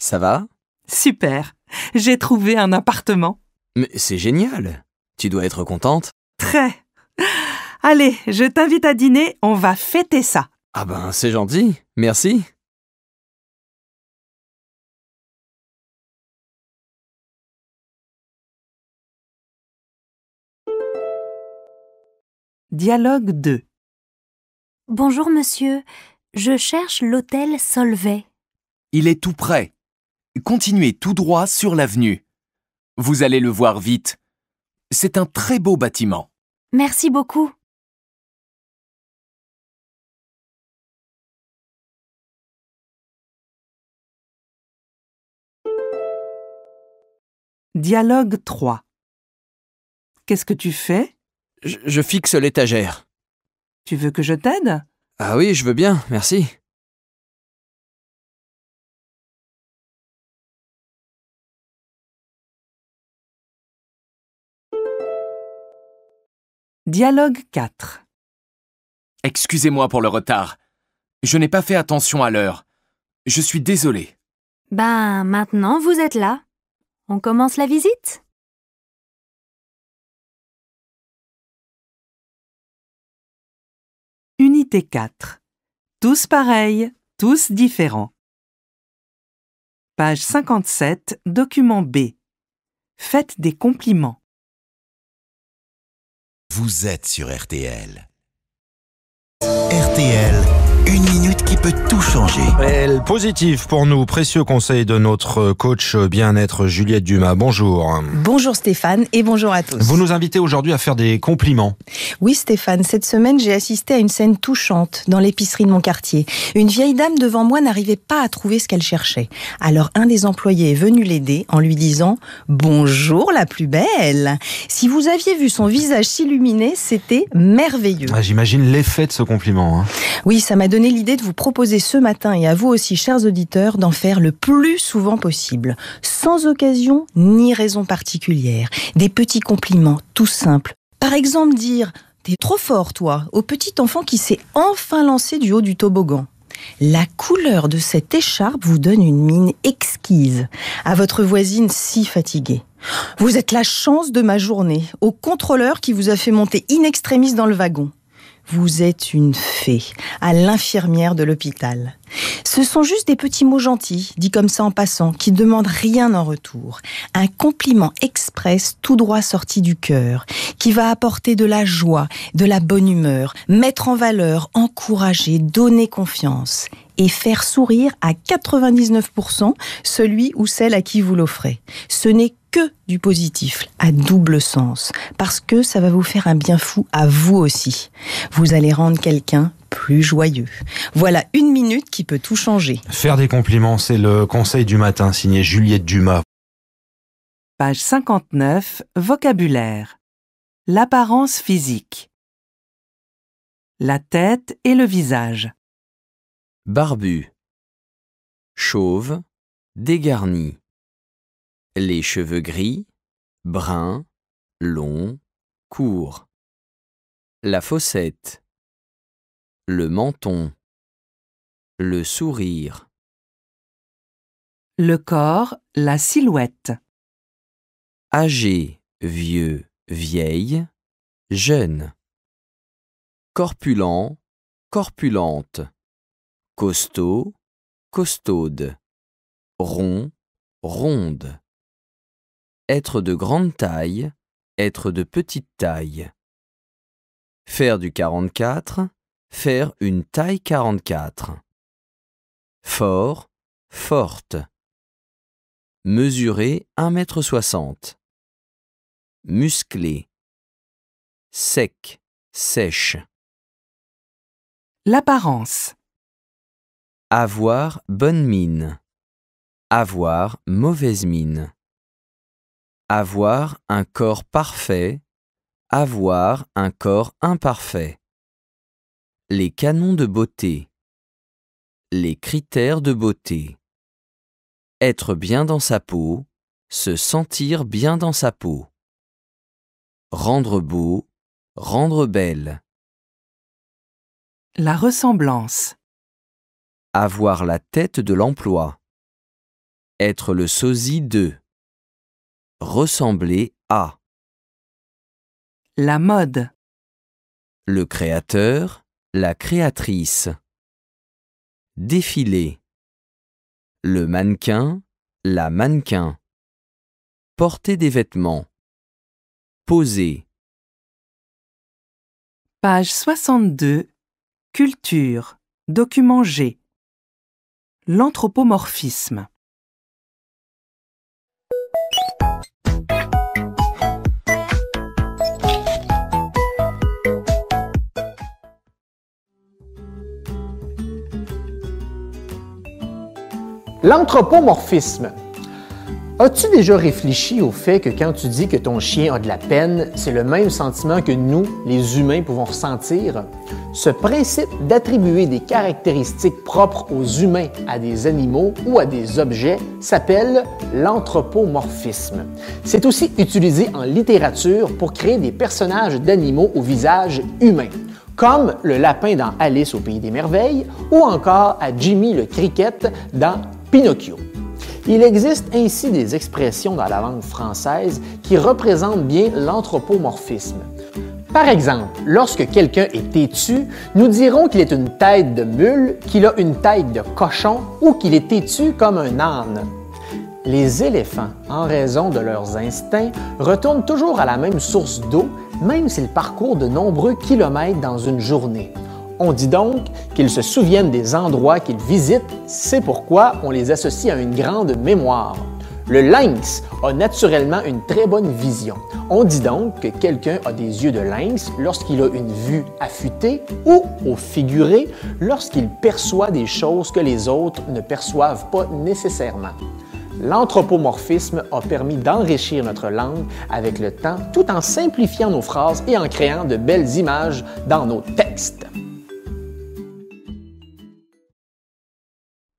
Ça va Super J'ai trouvé un appartement. Mais c'est génial Tu dois être contente Très Allez, je t'invite à dîner, on va fêter ça. Ah ben, c'est gentil. Merci. Dialogue 2 Bonjour monsieur, je cherche l'hôtel Solvay. Il est tout près. Continuez tout droit sur l'avenue. Vous allez le voir vite. C'est un très beau bâtiment. Merci beaucoup. Dialogue 3 Qu'est-ce que tu fais je, fixe l'étagère. Tu veux que je t'aide Ah oui, je veux bien, merci. Dialogue 4 Excusez-moi pour le retard. Je n'ai pas fait attention à l'heure. Je suis désolé. Ben, maintenant vous êtes là. On commence la visite 4. Tous pareils, tous différents. Page 57, document B. Faites des compliments. Vous êtes sur RTL. RTL tout changer. Positif positive pour nous, précieux conseil de notre coach bien-être Juliette Dumas. Bonjour. Bonjour Stéphane et bonjour à tous. Vous nous invitez aujourd'hui à faire des compliments. Oui Stéphane, cette semaine j'ai assisté à une scène touchante dans l'épicerie de mon quartier. Une vieille dame devant moi n'arrivait pas à trouver ce qu'elle cherchait. Alors un des employés est venu l'aider en lui disant "Bonjour la plus belle. Si vous aviez vu son visage s'illuminer, c'était merveilleux." Ah, j'imagine l'effet de ce compliment. Hein. Oui, ça m'a donné l'idée de vous proposer ce matin et à vous aussi, chers auditeurs, d'en faire le plus souvent possible, sans occasion ni raison particulière. Des petits compliments tout simples. Par exemple, dire T'es trop fort, toi, au petit enfant qui s'est enfin lancé du haut du toboggan. La couleur de cette écharpe vous donne une mine exquise à votre voisine si fatiguée. Vous êtes la chance de ma journée, au contrôleur qui vous a fait monter in extremis dans le wagon. Vous êtes une fée, à l'infirmière de l'hôpital. Ce sont juste des petits mots gentils, dit comme ça en passant, qui ne demandent rien en retour. Un compliment express tout droit sorti du cœur, qui va apporter de la joie, de la bonne humeur, mettre en valeur, encourager, donner confiance et faire sourire à 99% celui ou celle à qui vous l'offrez. Ce n'est du positif, à double sens, parce que ça va vous faire un bien fou à vous aussi. Vous allez rendre quelqu'un plus joyeux. Voilà une minute qui peut tout changer. Faire des compliments, c'est le conseil du matin signé Juliette Dumas. Page 59, vocabulaire. L'apparence physique. La tête et le visage. Barbu. Chauve, dégarni. Les cheveux gris, bruns, longs, courts. La fossette. Le menton. Le sourire. Le corps, la silhouette. Âgé, vieux, vieille, jeune. Corpulent, corpulente. Costaud, costaude. Rond, ronde. Être de grande taille, être de petite taille. Faire du 44, faire une taille 44. Fort, forte. Mesurer 1m60. Musclé. Sec, sèche. L'apparence. Avoir bonne mine. Avoir mauvaise mine avoir un corps parfait, avoir un corps imparfait. Les canons de beauté. Les critères de beauté. Être bien dans sa peau, se sentir bien dans sa peau. Rendre beau, rendre belle. La ressemblance. Avoir la tête de l'emploi. Être le sosie d'eux ressembler à. La mode. Le créateur, la créatrice. Défiler. Le mannequin, la mannequin. Porter des vêtements. Poser. Page 62. Culture. Document G. L'anthropomorphisme. L'anthropomorphisme. As-tu déjà réfléchi au fait que quand tu dis que ton chien a de la peine, c'est le même sentiment que nous, les humains, pouvons ressentir? Ce principe d'attribuer des caractéristiques propres aux humains à des animaux ou à des objets s'appelle l'anthropomorphisme. C'est aussi utilisé en littérature pour créer des personnages d'animaux au visage humain comme le lapin dans Alice au pays des merveilles ou encore à Jimmy le cricket dans Pinocchio. Il existe ainsi des expressions dans la langue française qui représentent bien l'anthropomorphisme. Par exemple, lorsque quelqu'un est têtu, nous dirons qu'il est une tête de mule, qu'il a une tête de cochon ou qu'il est têtu comme un âne. Les éléphants, en raison de leurs instincts, retournent toujours à la même source d'eau, même s'ils parcourent de nombreux kilomètres dans une journée. On dit donc qu'ils se souviennent des endroits qu'ils visitent, c'est pourquoi on les associe à une grande mémoire. Le lynx a naturellement une très bonne vision. On dit donc que quelqu'un a des yeux de lynx lorsqu'il a une vue affûtée ou, au figuré, lorsqu'il perçoit des choses que les autres ne perçoivent pas nécessairement. L'anthropomorphisme a permis d'enrichir notre langue avec le temps tout en simplifiant nos phrases et en créant de belles images dans nos textes.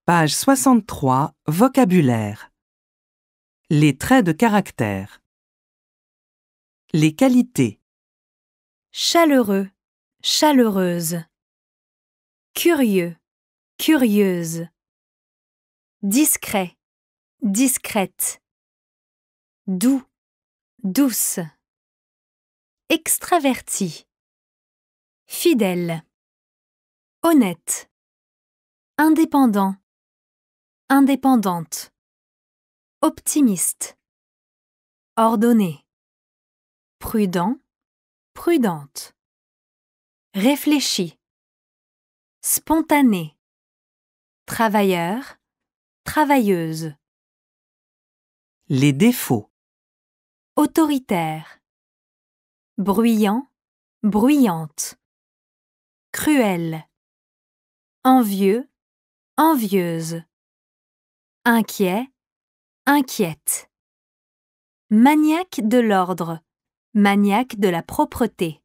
Page 63, vocabulaire. Les traits de caractère. Les qualités. Chaleureux, chaleureuse. Curieux, curieuse. Discret, discrète. Doux, douce. Extraverti. Fidèle. Honnête. Indépendant. Indépendante. Optimiste. Ordonnée. Prudent. Prudente. Réfléchie. Spontanée. Travailleur. Travailleuse. Les défauts. Autoritaire. Bruyant. Bruyante. cruelle, Envieux. Envieuse inquiet, inquiète. Maniaque de l'ordre, maniaque de la propreté.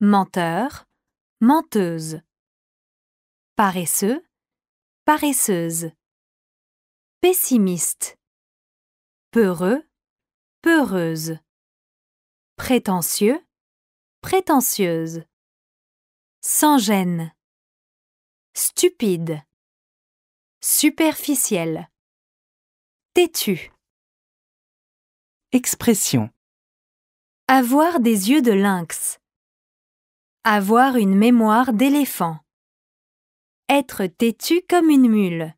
Menteur, menteuse. Paresseux, paresseuse. Pessimiste. Peureux, peureuse. Prétentieux, prétentieuse. Sans gêne. Stupide. Superficiel. Têtu. Expression. Avoir des yeux de lynx. Avoir une mémoire d'éléphant. Être têtu comme une mule.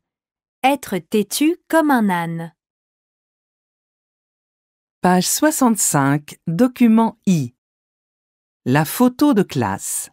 Être têtu comme un âne. Page 65, document I. La photo de classe.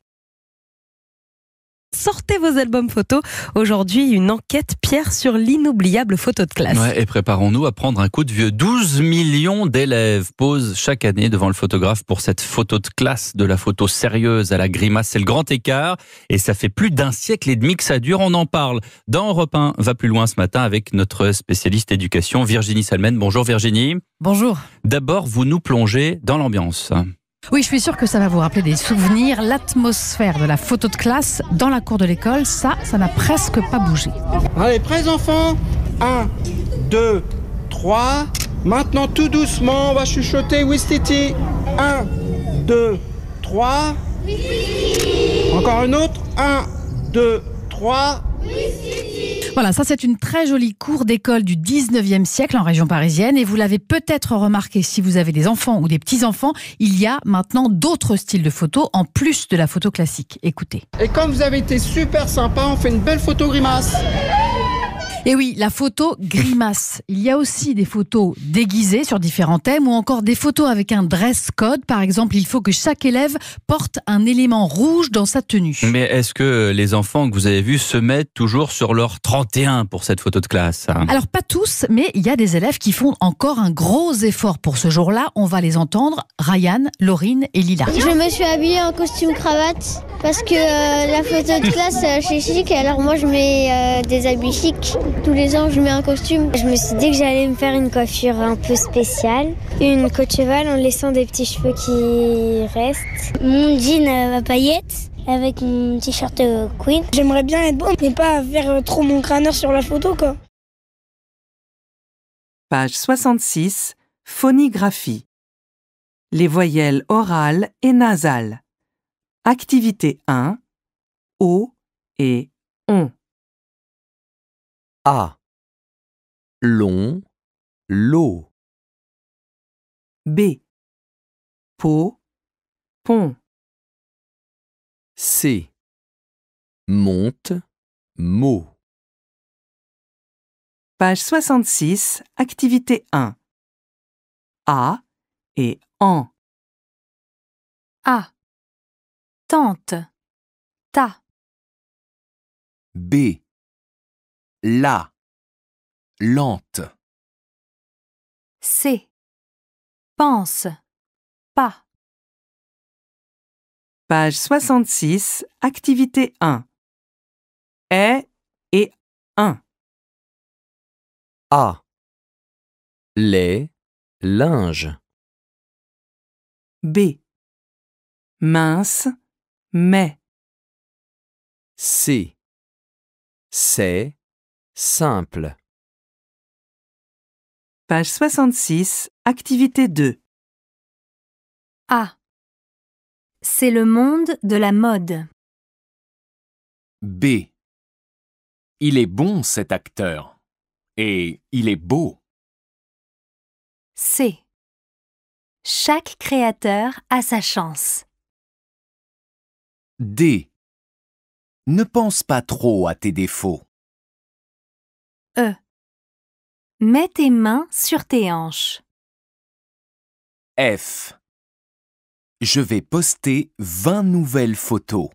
Sortez vos albums photos. Aujourd'hui, une enquête Pierre sur l'inoubliable photo de classe. et préparons-nous à prendre un coup de vieux. 12 millions d'élèves posent chaque année devant le photographe pour cette photo de classe, de la photo sérieuse à la grimace. C'est le grand écart. Et ça fait plus d'un siècle et demi que ça dure. On en parle. Dans Europe va plus loin ce matin avec notre spécialiste éducation, Virginie Salmen. Bonjour Virginie. Bonjour. D'abord, vous nous plongez dans l'ambiance. Oui, je suis sûre que ça va vous rappeler des souvenirs. L'atmosphère de la photo de classe dans la cour de l'école, ça, ça n'a presque pas bougé. Allez, prêts enfants 1, 2, 3. Maintenant, tout doucement, on va chuchoter Wistiti. 1, 2, 3. Encore une autre. 1, 2, 3. Voilà, ça c'est une très jolie cour d'école du 19e siècle en région parisienne et vous l'avez peut-être remarqué si vous avez des enfants ou des petits-enfants, il y a maintenant d'autres styles de photos en plus de la photo classique. Écoutez. Et comme vous avez été super sympa, on fait une belle photo grimace. Et oui, la photo grimace. Il y a aussi des photos déguisées sur différents thèmes ou encore des photos avec un dress code. Par exemple, il faut que chaque élève porte un élément rouge dans sa tenue. Mais est-ce que les enfants que vous avez vus se mettent toujours sur leur 31 pour cette photo de classe hein Alors pas tous, mais il y a des élèves qui font encore un gros effort pour ce jour-là. On va les entendre, Ryan, Laurine et Lila. Je me suis habillée en costume cravate parce que euh, la photo de classe, euh, c'est chic. Alors moi, je mets euh, des habits chics. Tous les ans, je mets un costume. Je me suis dit que j'allais me faire une coiffure un peu spéciale, une cocheval cheval en laissant des petits cheveux qui restent. Mon jean à paillettes avec mon t-shirt Queen. J'aimerais bien être bon, mais pas faire euh, trop mon crâneur sur la photo, quoi. Page 66, phonographie. Les voyelles orales et nasales. Activité 1, O et ON. A. Long, l'eau. B. Pot, pont. C. Monte, mot. Page 66, activité 1. A et en. A. Tente. Ta. B. La. Lente. C. Pense. Pas. Page 66, activité 1. Est et 1. A. Les. Linge. B. Mince. Mais. C. C'est. Simple. Page 66, activité 2. A. C'est le monde de la mode. B. Il est bon cet acteur. Et il est beau. C. Chaque créateur a sa chance. D. Ne pense pas trop à tes défauts. E. Mets tes mains sur tes hanches. F. Je vais poster 20 nouvelles photos.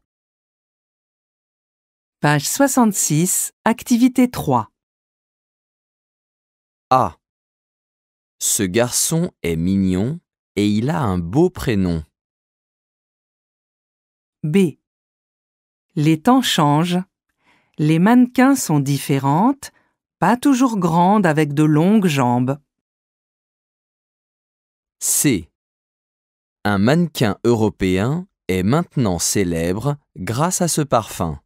Page 66, activité 3. A. Ce garçon est mignon et il a un beau prénom. B. Les temps changent. Les mannequins sont différentes toujours grande avec de longues jambes. C. Un mannequin européen est maintenant célèbre grâce à ce parfum.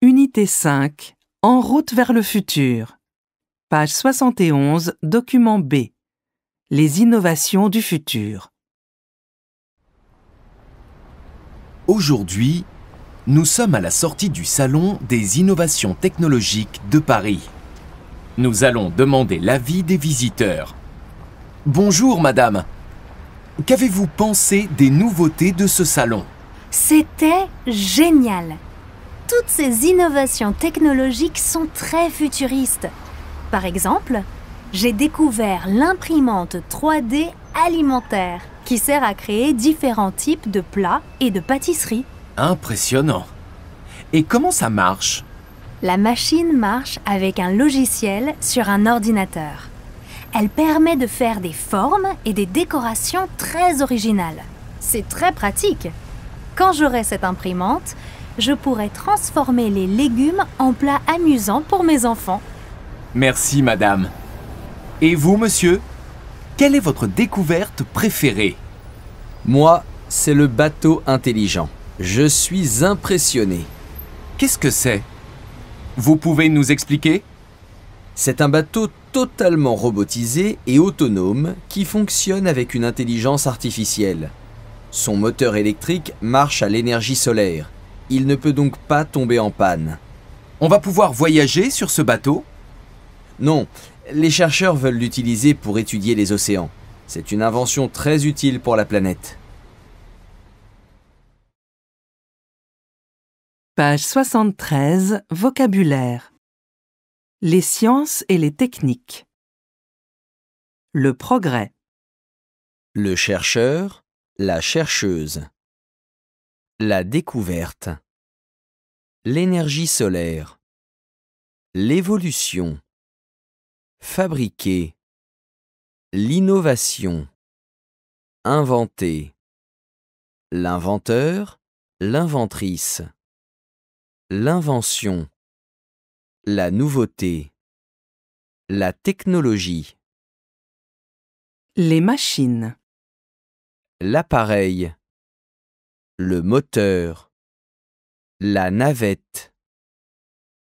Unité 5. En route vers le futur. Page 71, document B. Les innovations du futur. Aujourd'hui, nous sommes à la sortie du Salon des innovations technologiques de Paris. Nous allons demander l'avis des visiteurs. Bonjour madame. Qu'avez-vous pensé des nouveautés de ce salon C'était génial. Toutes ces innovations technologiques sont très futuristes. Par exemple, j'ai découvert l'imprimante 3D alimentaire qui sert à créer différents types de plats et de pâtisseries. Impressionnant. Et comment ça marche La machine marche avec un logiciel sur un ordinateur. Elle permet de faire des formes et des décorations très originales. C'est très pratique. Quand j'aurai cette imprimante, je pourrai transformer les légumes en plats amusants pour mes enfants. Merci, madame. Et vous, monsieur Quelle est votre découverte préférée Moi, c'est le bateau intelligent. Je suis impressionné. Qu'est-ce que c'est Vous pouvez nous expliquer C'est un bateau totalement robotisé et autonome qui fonctionne avec une intelligence artificielle. Son moteur électrique marche à l'énergie solaire. Il ne peut donc pas tomber en panne. On va pouvoir voyager sur ce bateau Non, les chercheurs veulent l'utiliser pour étudier les océans. C'est une invention très utile pour la planète. Page 73, vocabulaire. Les sciences et les techniques. Le progrès. Le chercheur, la chercheuse. La découverte. L'énergie solaire. L'évolution. Fabriquer. L'innovation. Inventer. L'inventeur, l'inventrice. L'invention, la nouveauté, la technologie. Les machines. L'appareil, le moteur, la navette,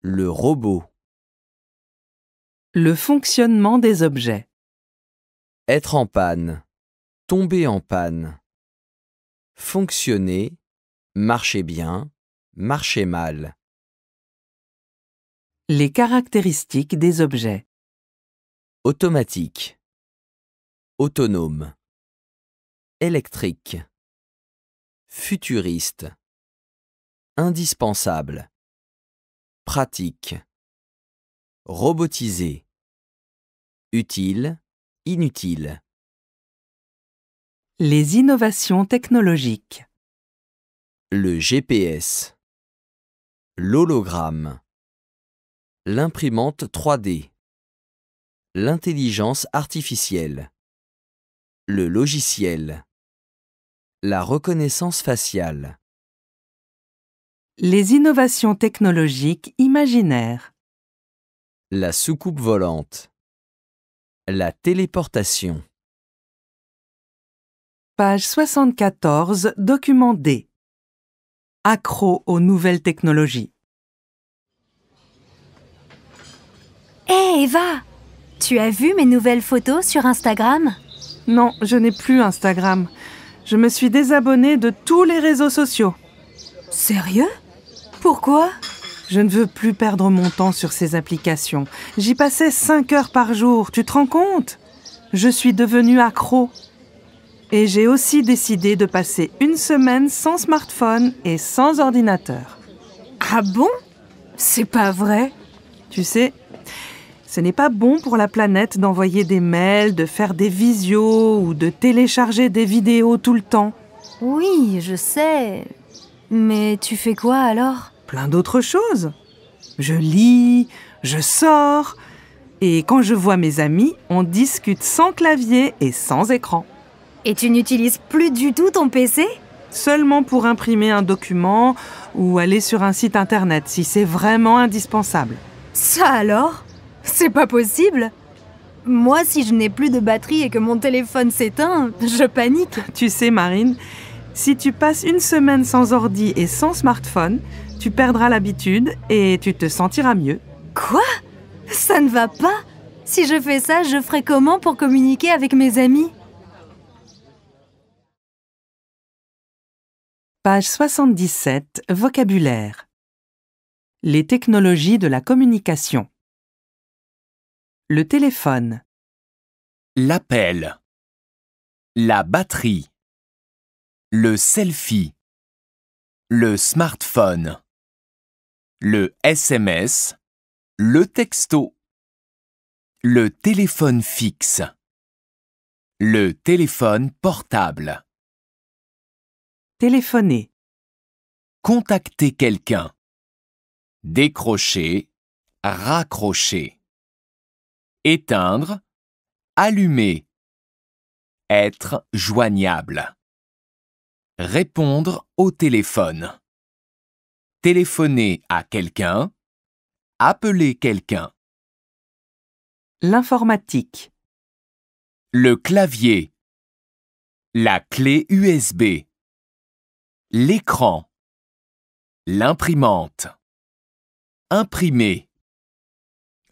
le robot. Le fonctionnement des objets. Être en panne, tomber en panne. Fonctionner, marcher bien Marcher mal. Les caractéristiques des objets. Automatique. Autonome. Électrique. Futuriste. Indispensable. Pratique. Robotisé. Utile. Inutile. Les innovations technologiques. Le GPS l'hologramme, l'imprimante 3D, l'intelligence artificielle, le logiciel, la reconnaissance faciale. Les innovations technologiques imaginaires. La soucoupe volante. La téléportation. Page 74, document D accro aux nouvelles technologies. Hé hey Eva Tu as vu mes nouvelles photos sur Instagram Non, je n'ai plus Instagram. Je me suis désabonnée de tous les réseaux sociaux. Sérieux Pourquoi Je ne veux plus perdre mon temps sur ces applications. J'y passais 5 heures par jour, tu te rends compte Je suis devenue accro. Et j'ai aussi décidé de passer une semaine sans smartphone et sans ordinateur. Ah bon C'est pas vrai Tu sais, ce n'est pas bon pour la planète d'envoyer des mails, de faire des visios ou de télécharger des vidéos tout le temps. Oui, je sais. Mais tu fais quoi alors Plein d'autres choses. Je lis, je sors, et quand je vois mes amis, on discute sans clavier et sans écran. Et tu n'utilises plus du tout ton PC Seulement pour imprimer un document ou aller sur un site internet si c'est vraiment indispensable. Ça alors C'est pas possible Moi, si je n'ai plus de batterie et que mon téléphone s'éteint, je panique. Tu sais, Marine, si tu passes une semaine sans ordi et sans smartphone, tu perdras l'habitude et tu te sentiras mieux. Quoi Ça ne va pas Si je fais ça, je ferai comment pour communiquer avec mes amis page 77, vocabulaire. Les technologies de la communication. Le téléphone. L'appel. La batterie. Le selfie. Le smartphone. Le SMS. Le texto. Le téléphone fixe. Le téléphone portable. Téléphoner. Contacter quelqu'un. Décrocher, raccrocher. Éteindre, allumer. Être joignable. Répondre au téléphone. Téléphoner à quelqu'un. Appeler quelqu'un. L'informatique. Le clavier. La clé USB. L'écran. L'imprimante. Imprimer.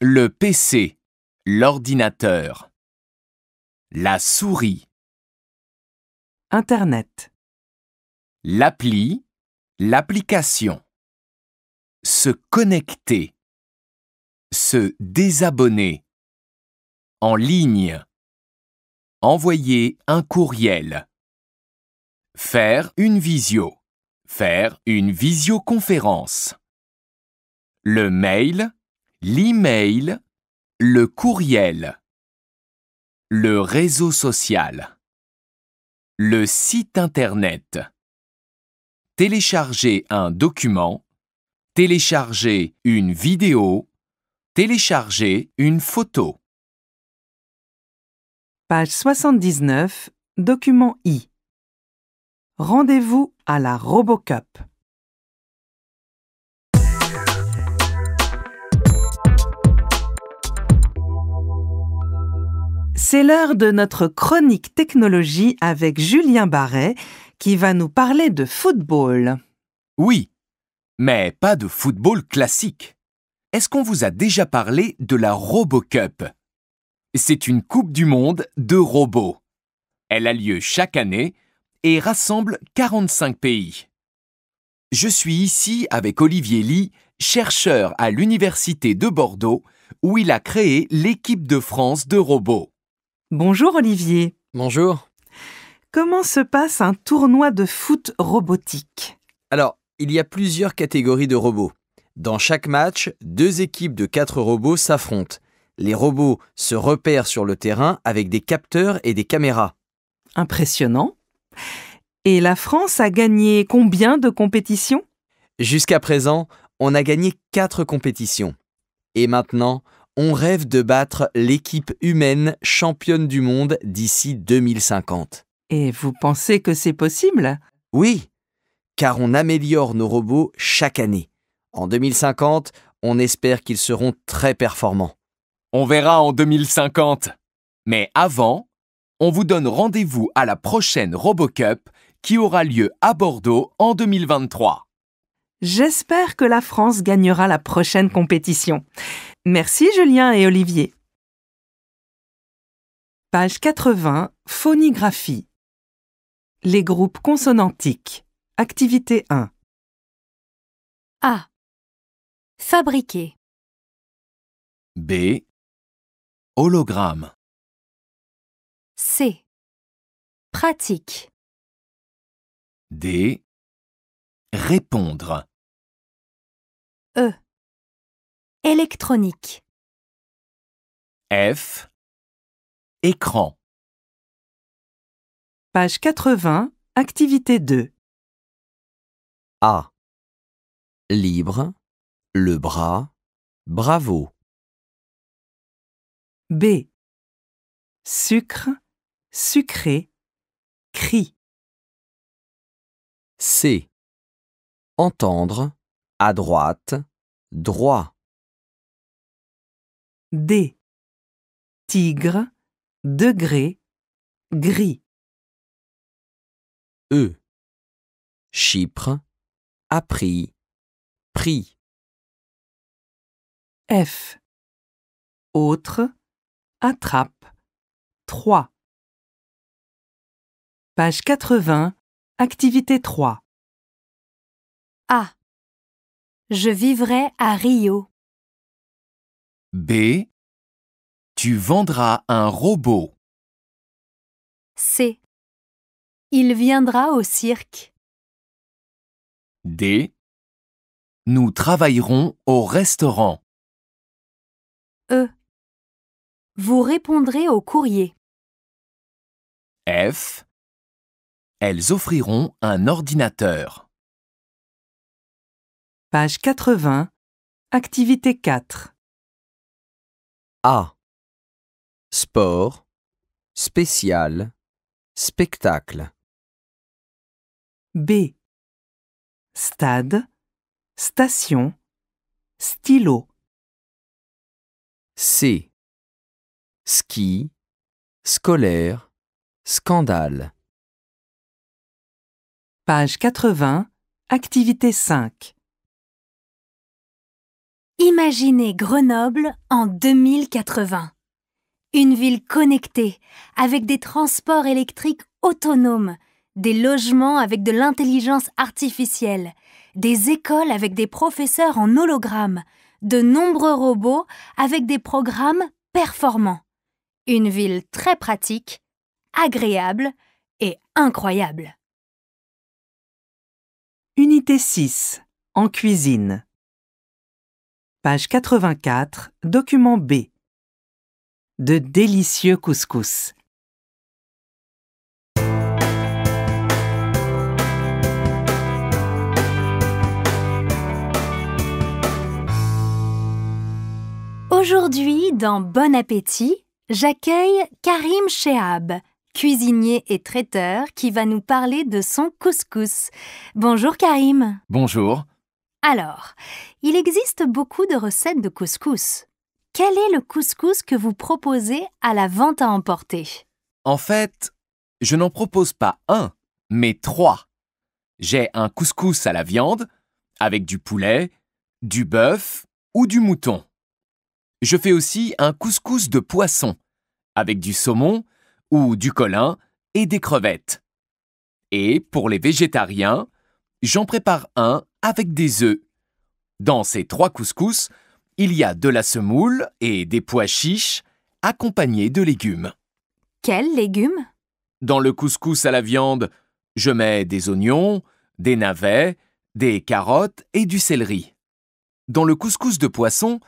Le PC. L'ordinateur. La souris. Internet. L'appli. L'application. Se connecter. Se désabonner. En ligne. Envoyer un courriel. Faire une visio. Faire une visioconférence. Le mail, l'email, le courriel. Le réseau social. Le site Internet. Télécharger un document. Télécharger une vidéo. Télécharger une photo. Page 79, document I. Rendez-vous à la RoboCup. C'est l'heure de notre chronique technologie avec Julien Barret qui va nous parler de football. Oui, mais pas de football classique. Est-ce qu'on vous a déjà parlé de la RoboCup C'est une Coupe du Monde de robots. Elle a lieu chaque année et rassemble 45 pays. Je suis ici avec Olivier Lee, chercheur à l'Université de Bordeaux, où il a créé l'équipe de France de robots. Bonjour Olivier. Bonjour. Comment se passe un tournoi de foot robotique Alors, il y a plusieurs catégories de robots. Dans chaque match, deux équipes de quatre robots s'affrontent. Les robots se repèrent sur le terrain avec des capteurs et des caméras. Impressionnant. Et la France a gagné combien de compétitions Jusqu'à présent, on a gagné 4 compétitions. Et maintenant, on rêve de battre l'équipe humaine championne du monde d'ici 2050. Et vous pensez que c'est possible Oui, car on améliore nos robots chaque année. En 2050, on espère qu'ils seront très performants. On verra en 2050. Mais avant, on vous donne rendez-vous à la prochaine RoboCup qui aura lieu à Bordeaux en 2023. J'espère que la France gagnera la prochaine compétition. Merci Julien et Olivier. Page 80, Phonigraphie. Les groupes consonantiques. Activité 1. A. Fabriquer. B. Hologramme. C. Pratique. D. Répondre. E. Électronique. F. Écran. Page 80, activité 2. A. Libre, le bras, bravo. B. Sucre, sucré, cri. C. Entendre, à droite, droit. D. Tigre, degré, gris. E. Chypre, appris, pris. F. Autre, attrape, trois. Page 80, activité 3. A. Je vivrai à Rio. B. Tu vendras un robot. C. Il viendra au cirque. D. Nous travaillerons au restaurant. E. Vous répondrez au courrier. F. Elles offriront un ordinateur. Page 80, activité 4. A. Sport, spécial, spectacle. B. Stade, station, stylo. C. Ski, scolaire, scandale. Page 80, activité 5. Imaginez Grenoble en 2080. Une ville connectée, avec des transports électriques autonomes, des logements avec de l'intelligence artificielle, des écoles avec des professeurs en hologramme, de nombreux robots avec des programmes performants. Une ville très pratique, agréable et incroyable. Unité 6. En cuisine. Page 84, document B. De délicieux couscous. Aujourd'hui, dans Bon Appétit, j'accueille Karim Shehab, cuisinier et traiteur, qui va nous parler de son couscous. Bonjour Karim. Bonjour. Alors, il existe beaucoup de recettes de couscous. Quel est le couscous que vous proposez à la vente à emporter En fait, je n'en propose pas un, mais trois. J'ai un couscous à la viande, avec du poulet, du bœuf ou du mouton. Je fais aussi un couscous de poisson, avec du saumon, ou du colin et des crevettes. Et pour les végétariens, j'en prépare un avec des œufs. Dans ces trois couscous, il y a de la semoule et des pois chiches accompagnés de légumes. Quels légumes Dans le couscous à la viande, je mets des oignons, des navets, des carottes et du céleri. Dans le couscous de poisson,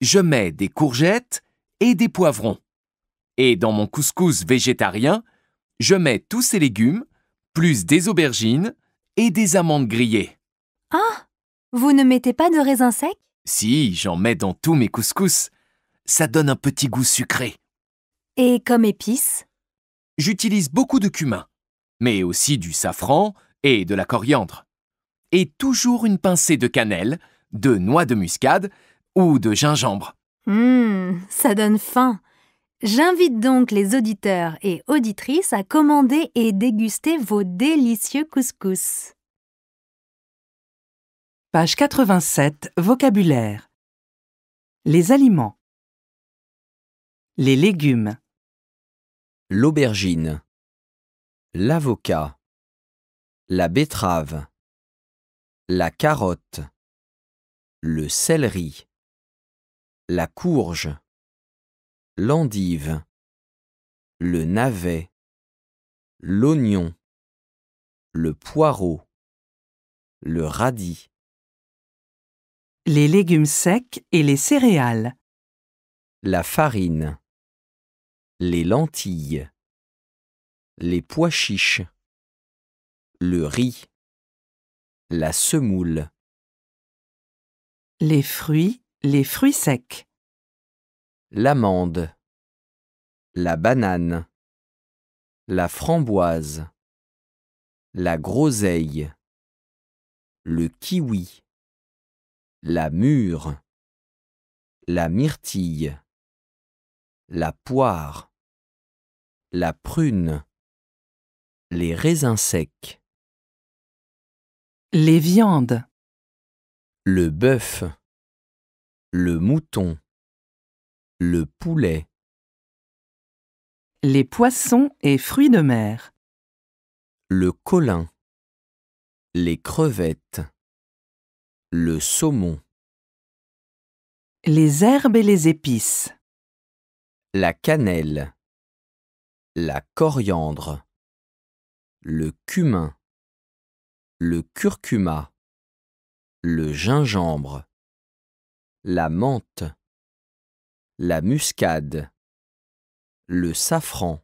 je mets des courgettes et des poivrons. Et dans mon couscous végétarien, je mets tous ces légumes, plus des aubergines et des amandes grillées. Ah Vous ne mettez pas de raisins secs Si, j'en mets dans tous mes couscous. Ça donne un petit goût sucré. Et comme épice J'utilise beaucoup de cumin, mais aussi du safran et de la coriandre. Et toujours une pincée de cannelle, de noix de muscade ou de gingembre. Hum, ça donne faim. J'invite donc les auditeurs et auditrices à commander et déguster vos délicieux couscous. Page 87, vocabulaire. Les aliments. Les légumes. L'aubergine. L'avocat. La betterave. La carotte. Le céleri. La courge l'endive, le navet, l'oignon, le poireau, le radis. Les légumes secs et les céréales. La farine, les lentilles, les pois chiches, le riz, la semoule. Les fruits, les fruits secs l'amande, la banane, la framboise, la groseille, le kiwi, la mûre, la myrtille, la poire, la prune, les raisins secs, les viandes, le bœuf, le mouton. Le poulet. Les poissons et fruits de mer. Le colin. Les crevettes. Le saumon. Les herbes et les épices. La cannelle. La coriandre. Le cumin. Le curcuma. Le gingembre. La menthe la muscade, le safran.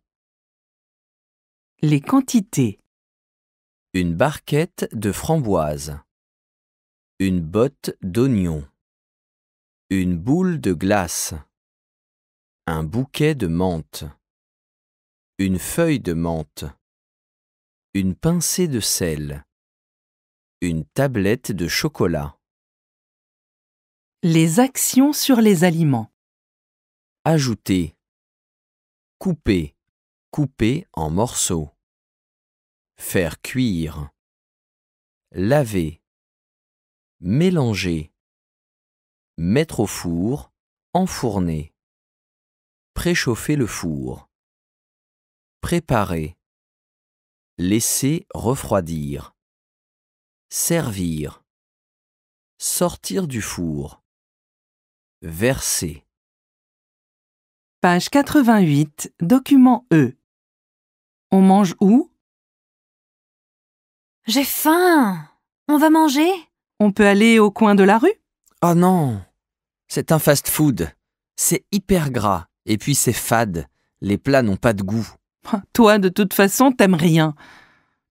Les quantités. Une barquette de framboise, une botte d'oignons, une boule de glace, un bouquet de menthe, une feuille de menthe, une pincée de sel, une tablette de chocolat. Les actions sur les aliments. Ajouter. Couper. Couper en morceaux. Faire cuire. Laver. Mélanger. Mettre au four. Enfourner. Préchauffer le four. Préparer. Laisser refroidir. Servir. Sortir du four. Verser. Page 88, document E. On mange où J'ai faim. On va manger On peut aller au coin de la rue Oh non C'est un fast-food. C'est hyper gras. Et puis c'est fade. Les plats n'ont pas de goût. Toi, de toute façon, t'aimes rien.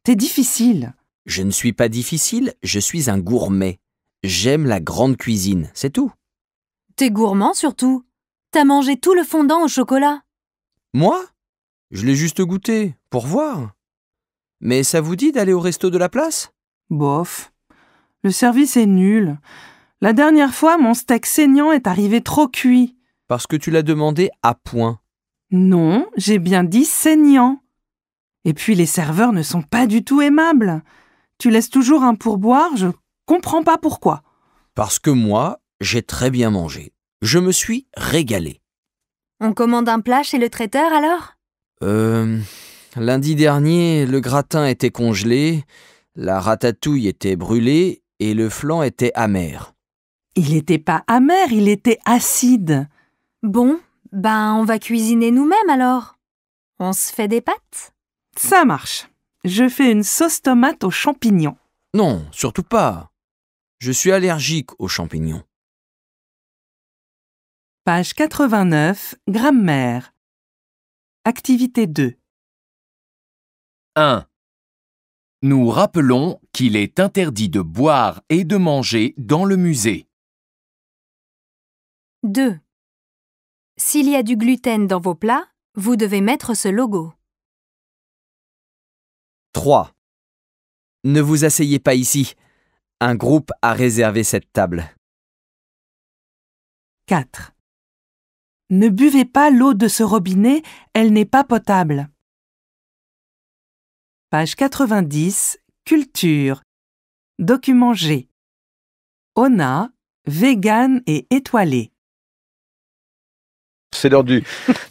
T'es difficile. Je ne suis pas difficile, je suis un gourmet. J'aime la grande cuisine, c'est tout. T'es gourmand surtout. T'as mangé tout le fondant au chocolat Moi Je l'ai juste goûté, pour voir. Mais ça vous dit d'aller au resto de la place Bof. Le service est nul. La dernière fois, mon steak saignant est arrivé trop cuit. Parce que tu l'as demandé à point. Non, j'ai bien dit saignant. Et puis les serveurs ne sont pas du tout aimables. Tu laisses toujours un pourboire, je comprends pas pourquoi. Parce que moi, j'ai très bien mangé. Je me suis régalé. On commande un plat chez le traiteur alors Euh. Lundi dernier, le gratin était congelé, la ratatouille était brûlée et le flan était amer. Il n'était pas amer, il était acide. Bon, ben on va cuisiner nous-mêmes alors. On se fait des pâtes Ça marche. Je fais une sauce tomate aux champignons. Non, surtout pas. Je suis allergique aux champignons. Page 89, grammaire. Activité 2. 1. Nous rappelons qu'il est interdit de boire et de manger dans le musée. 2. S'il y a du gluten dans vos plats, vous devez mettre ce logo. 3. Ne vous asseyez pas ici. Un groupe a réservé cette table. 4. Ne buvez pas l'eau de ce robinet, elle n'est pas potable. Page 90, Culture. Document G. ONA, vegan et étoilé. C'est l'heure du,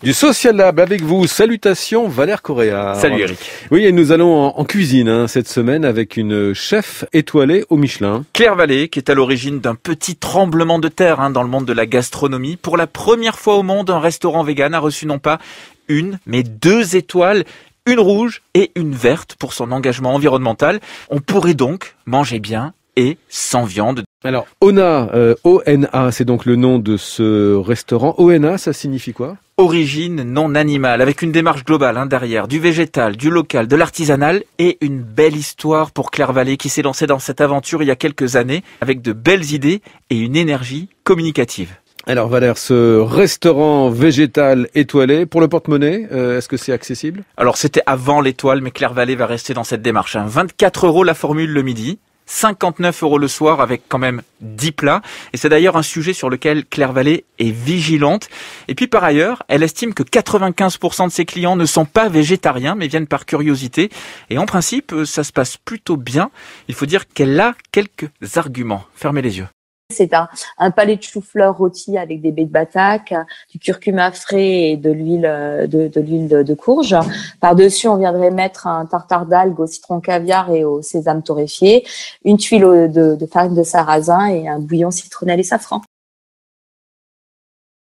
du Social Lab avec vous. Salutations Valère Correa. Salut Eric. Oui, et nous allons en, cuisine hein, cette semaine avec une chef étoilée au Michelin. Claire Vallée, qui est à l'origine d'un petit tremblement de terre hein, dans le monde de la gastronomie. Pour la première fois au monde, un restaurant vegan a reçu non pas une, mais deux étoiles une rouge et une verte pour son engagement environnemental. On pourrait donc manger bien et sans viande. Alors, ONA, euh, ONA c'est donc le nom de ce restaurant. ONA, ça signifie quoi Origine non animale, avec une démarche globale hein, derrière, du végétal, du local, de l'artisanal et une belle histoire pour Claire Vallée qui s'est lancée dans cette aventure il y a quelques années avec de belles idées et une énergie communicative. Alors Valère, ce restaurant végétal étoilé, pour le porte-monnaie, euh, est-ce que c'est accessible Alors c'était avant l'étoile, mais Claire Vallée va rester dans cette démarche. 24 hein. euros la formule le midi, 59 euros le soir avec quand même 10 plats. Et c'est d'ailleurs un sujet sur lequel Claire Vallée est vigilante. Et puis par ailleurs, elle estime que 95% de ses clients ne sont pas végétariens mais viennent par curiosité. Et en principe, ça se passe plutôt bien. Il faut dire qu'elle a quelques arguments. Fermez les yeux. C'est un, palais de chou-fleur rôti avec des baies de batac, du curcuma frais et de l'huile euh, de, courge. Par-dessus, on viendrait mettre un tartare d'algues au citron caviar et au sésame torréfié, une tuile de, farine de sarrasin et un bouillon citronnel et safran.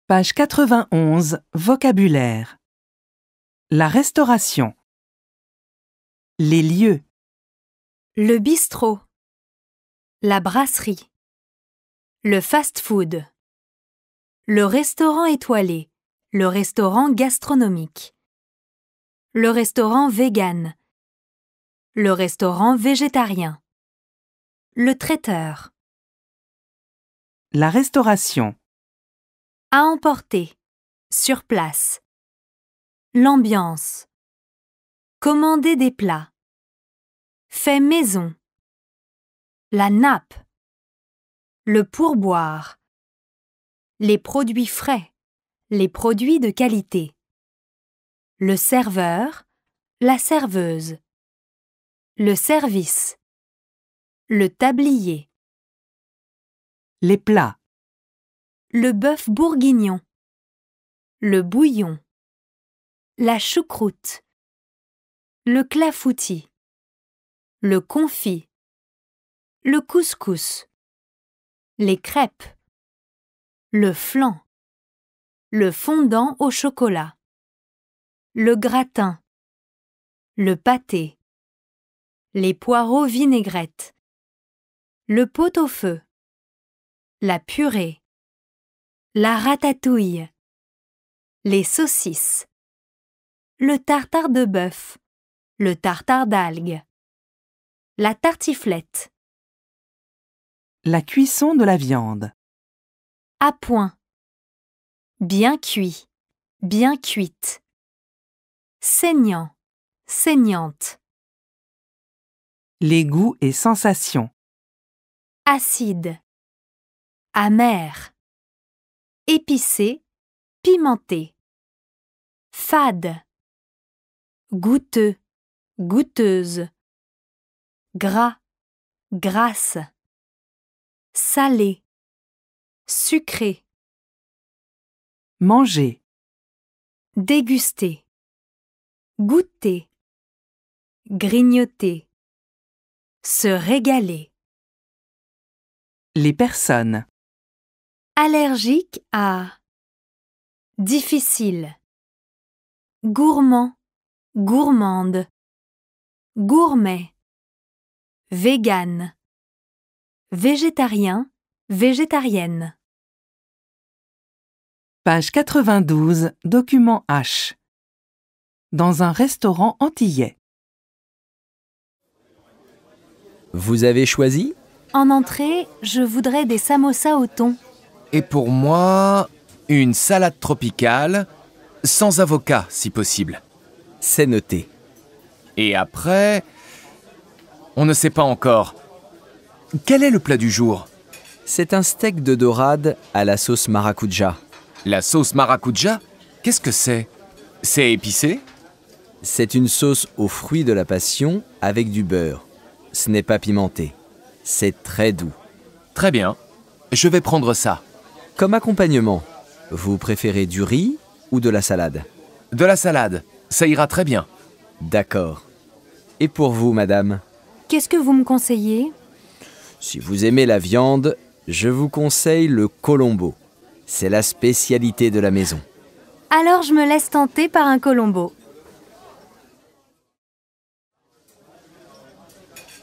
Page 91. Vocabulaire. La restauration. Les lieux. Le bistrot. La brasserie. Le fast-food. Le restaurant étoilé. Le restaurant gastronomique. Le restaurant vegan. Le restaurant végétarien. Le traiteur. La restauration. À emporter. Sur place. L'ambiance. Commander des plats. Fait maison. La nappe le pourboire, les produits frais, les produits de qualité, le serveur, la serveuse, le service, le tablier, les plats, le bœuf bourguignon, le bouillon, la choucroute, le clafoutis, le confit, le couscous les crêpes, le flan, le fondant au chocolat, le gratin, le pâté, les poireaux vinaigrettes, le pot au feu, la purée, la ratatouille, les saucisses, le tartare de bœuf, le tartare d'algues, la tartiflette. La cuisson de la viande. À point. Bien cuit. Bien cuite. Saignant. Saignante. Les goûts et sensations. Acide. Amer. Épicé. Pimenté. Fade. Goûteux. Goûteuse. Gras. Grasse salé, sucré. Manger. Déguster. Goûter. Grignoter. Se régaler. Les personnes. Allergiques à. Difficile. Gourmand. Gourmande. Gourmet. Végane. Végétarien, végétarienne. Page 92, document H. Dans un restaurant antillais. Vous avez choisi En entrée, je voudrais des samosas au thon. Et pour moi, une salade tropicale, sans avocat si possible. C'est noté. Et après, on ne sait pas encore. Quel est le plat du jour C'est un steak de dorade à la sauce maracuja. La sauce maracuja Qu'est-ce que c'est C'est épicé C'est une sauce aux fruits de la passion avec du beurre. Ce n'est pas pimenté. C'est très doux. Très bien. Je vais prendre ça. Comme accompagnement, vous préférez du riz ou de la salade De la salade. Ça ira très bien. D'accord. Et pour vous, madame Qu'est-ce que vous me conseillez si vous aimez la viande, je vous conseille le colombo. C'est la spécialité de la maison. Alors je me laisse tenter par un colombo.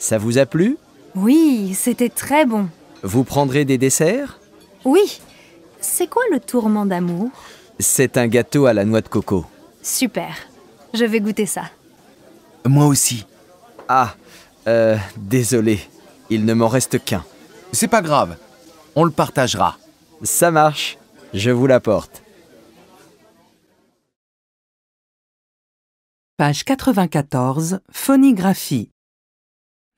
Ça vous a plu Oui, c'était très bon. Vous prendrez des desserts Oui. C'est quoi le tourment d'amour C'est un gâteau à la noix de coco. Super. Je vais goûter ça. Moi aussi. Ah, euh, désolé. Il ne m'en reste qu'un. C'est pas grave. On le partagera. Ça marche. Je vous l'apporte. Page 94, phonographie.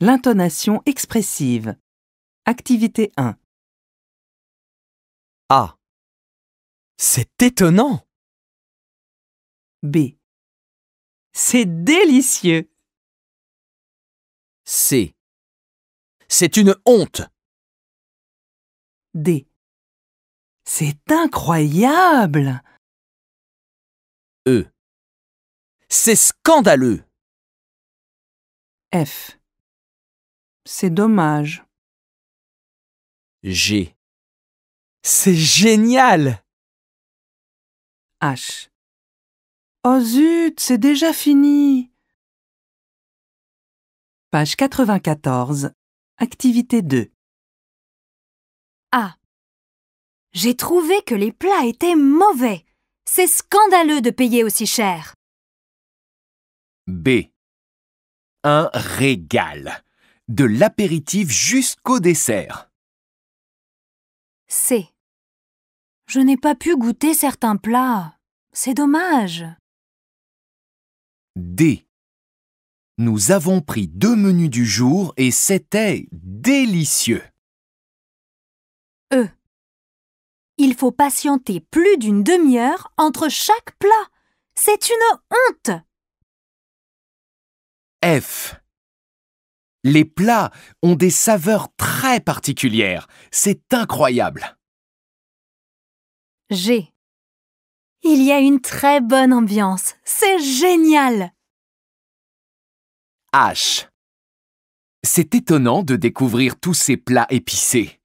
L'intonation expressive. Activité 1. A. C'est étonnant. B. C'est délicieux. C. C'est une honte. D. C'est incroyable. E. C'est scandaleux. F. C'est dommage. G. C'est génial. H. Oh zut, c'est déjà fini. Page 94. Activité 2 A. Ah. J'ai trouvé que les plats étaient mauvais. C'est scandaleux de payer aussi cher. B. Un régal. De l'apéritif jusqu'au dessert. C. Je n'ai pas pu goûter certains plats. C'est dommage. D nous avons pris deux menus du jour et c'était délicieux. E. Il faut patienter plus d'une demi-heure entre chaque plat. C'est une honte. F. Les plats ont des saveurs très particulières. C'est incroyable. G. Il y a une très bonne ambiance. C'est génial. H. C'est étonnant de découvrir tous ces plats épicés.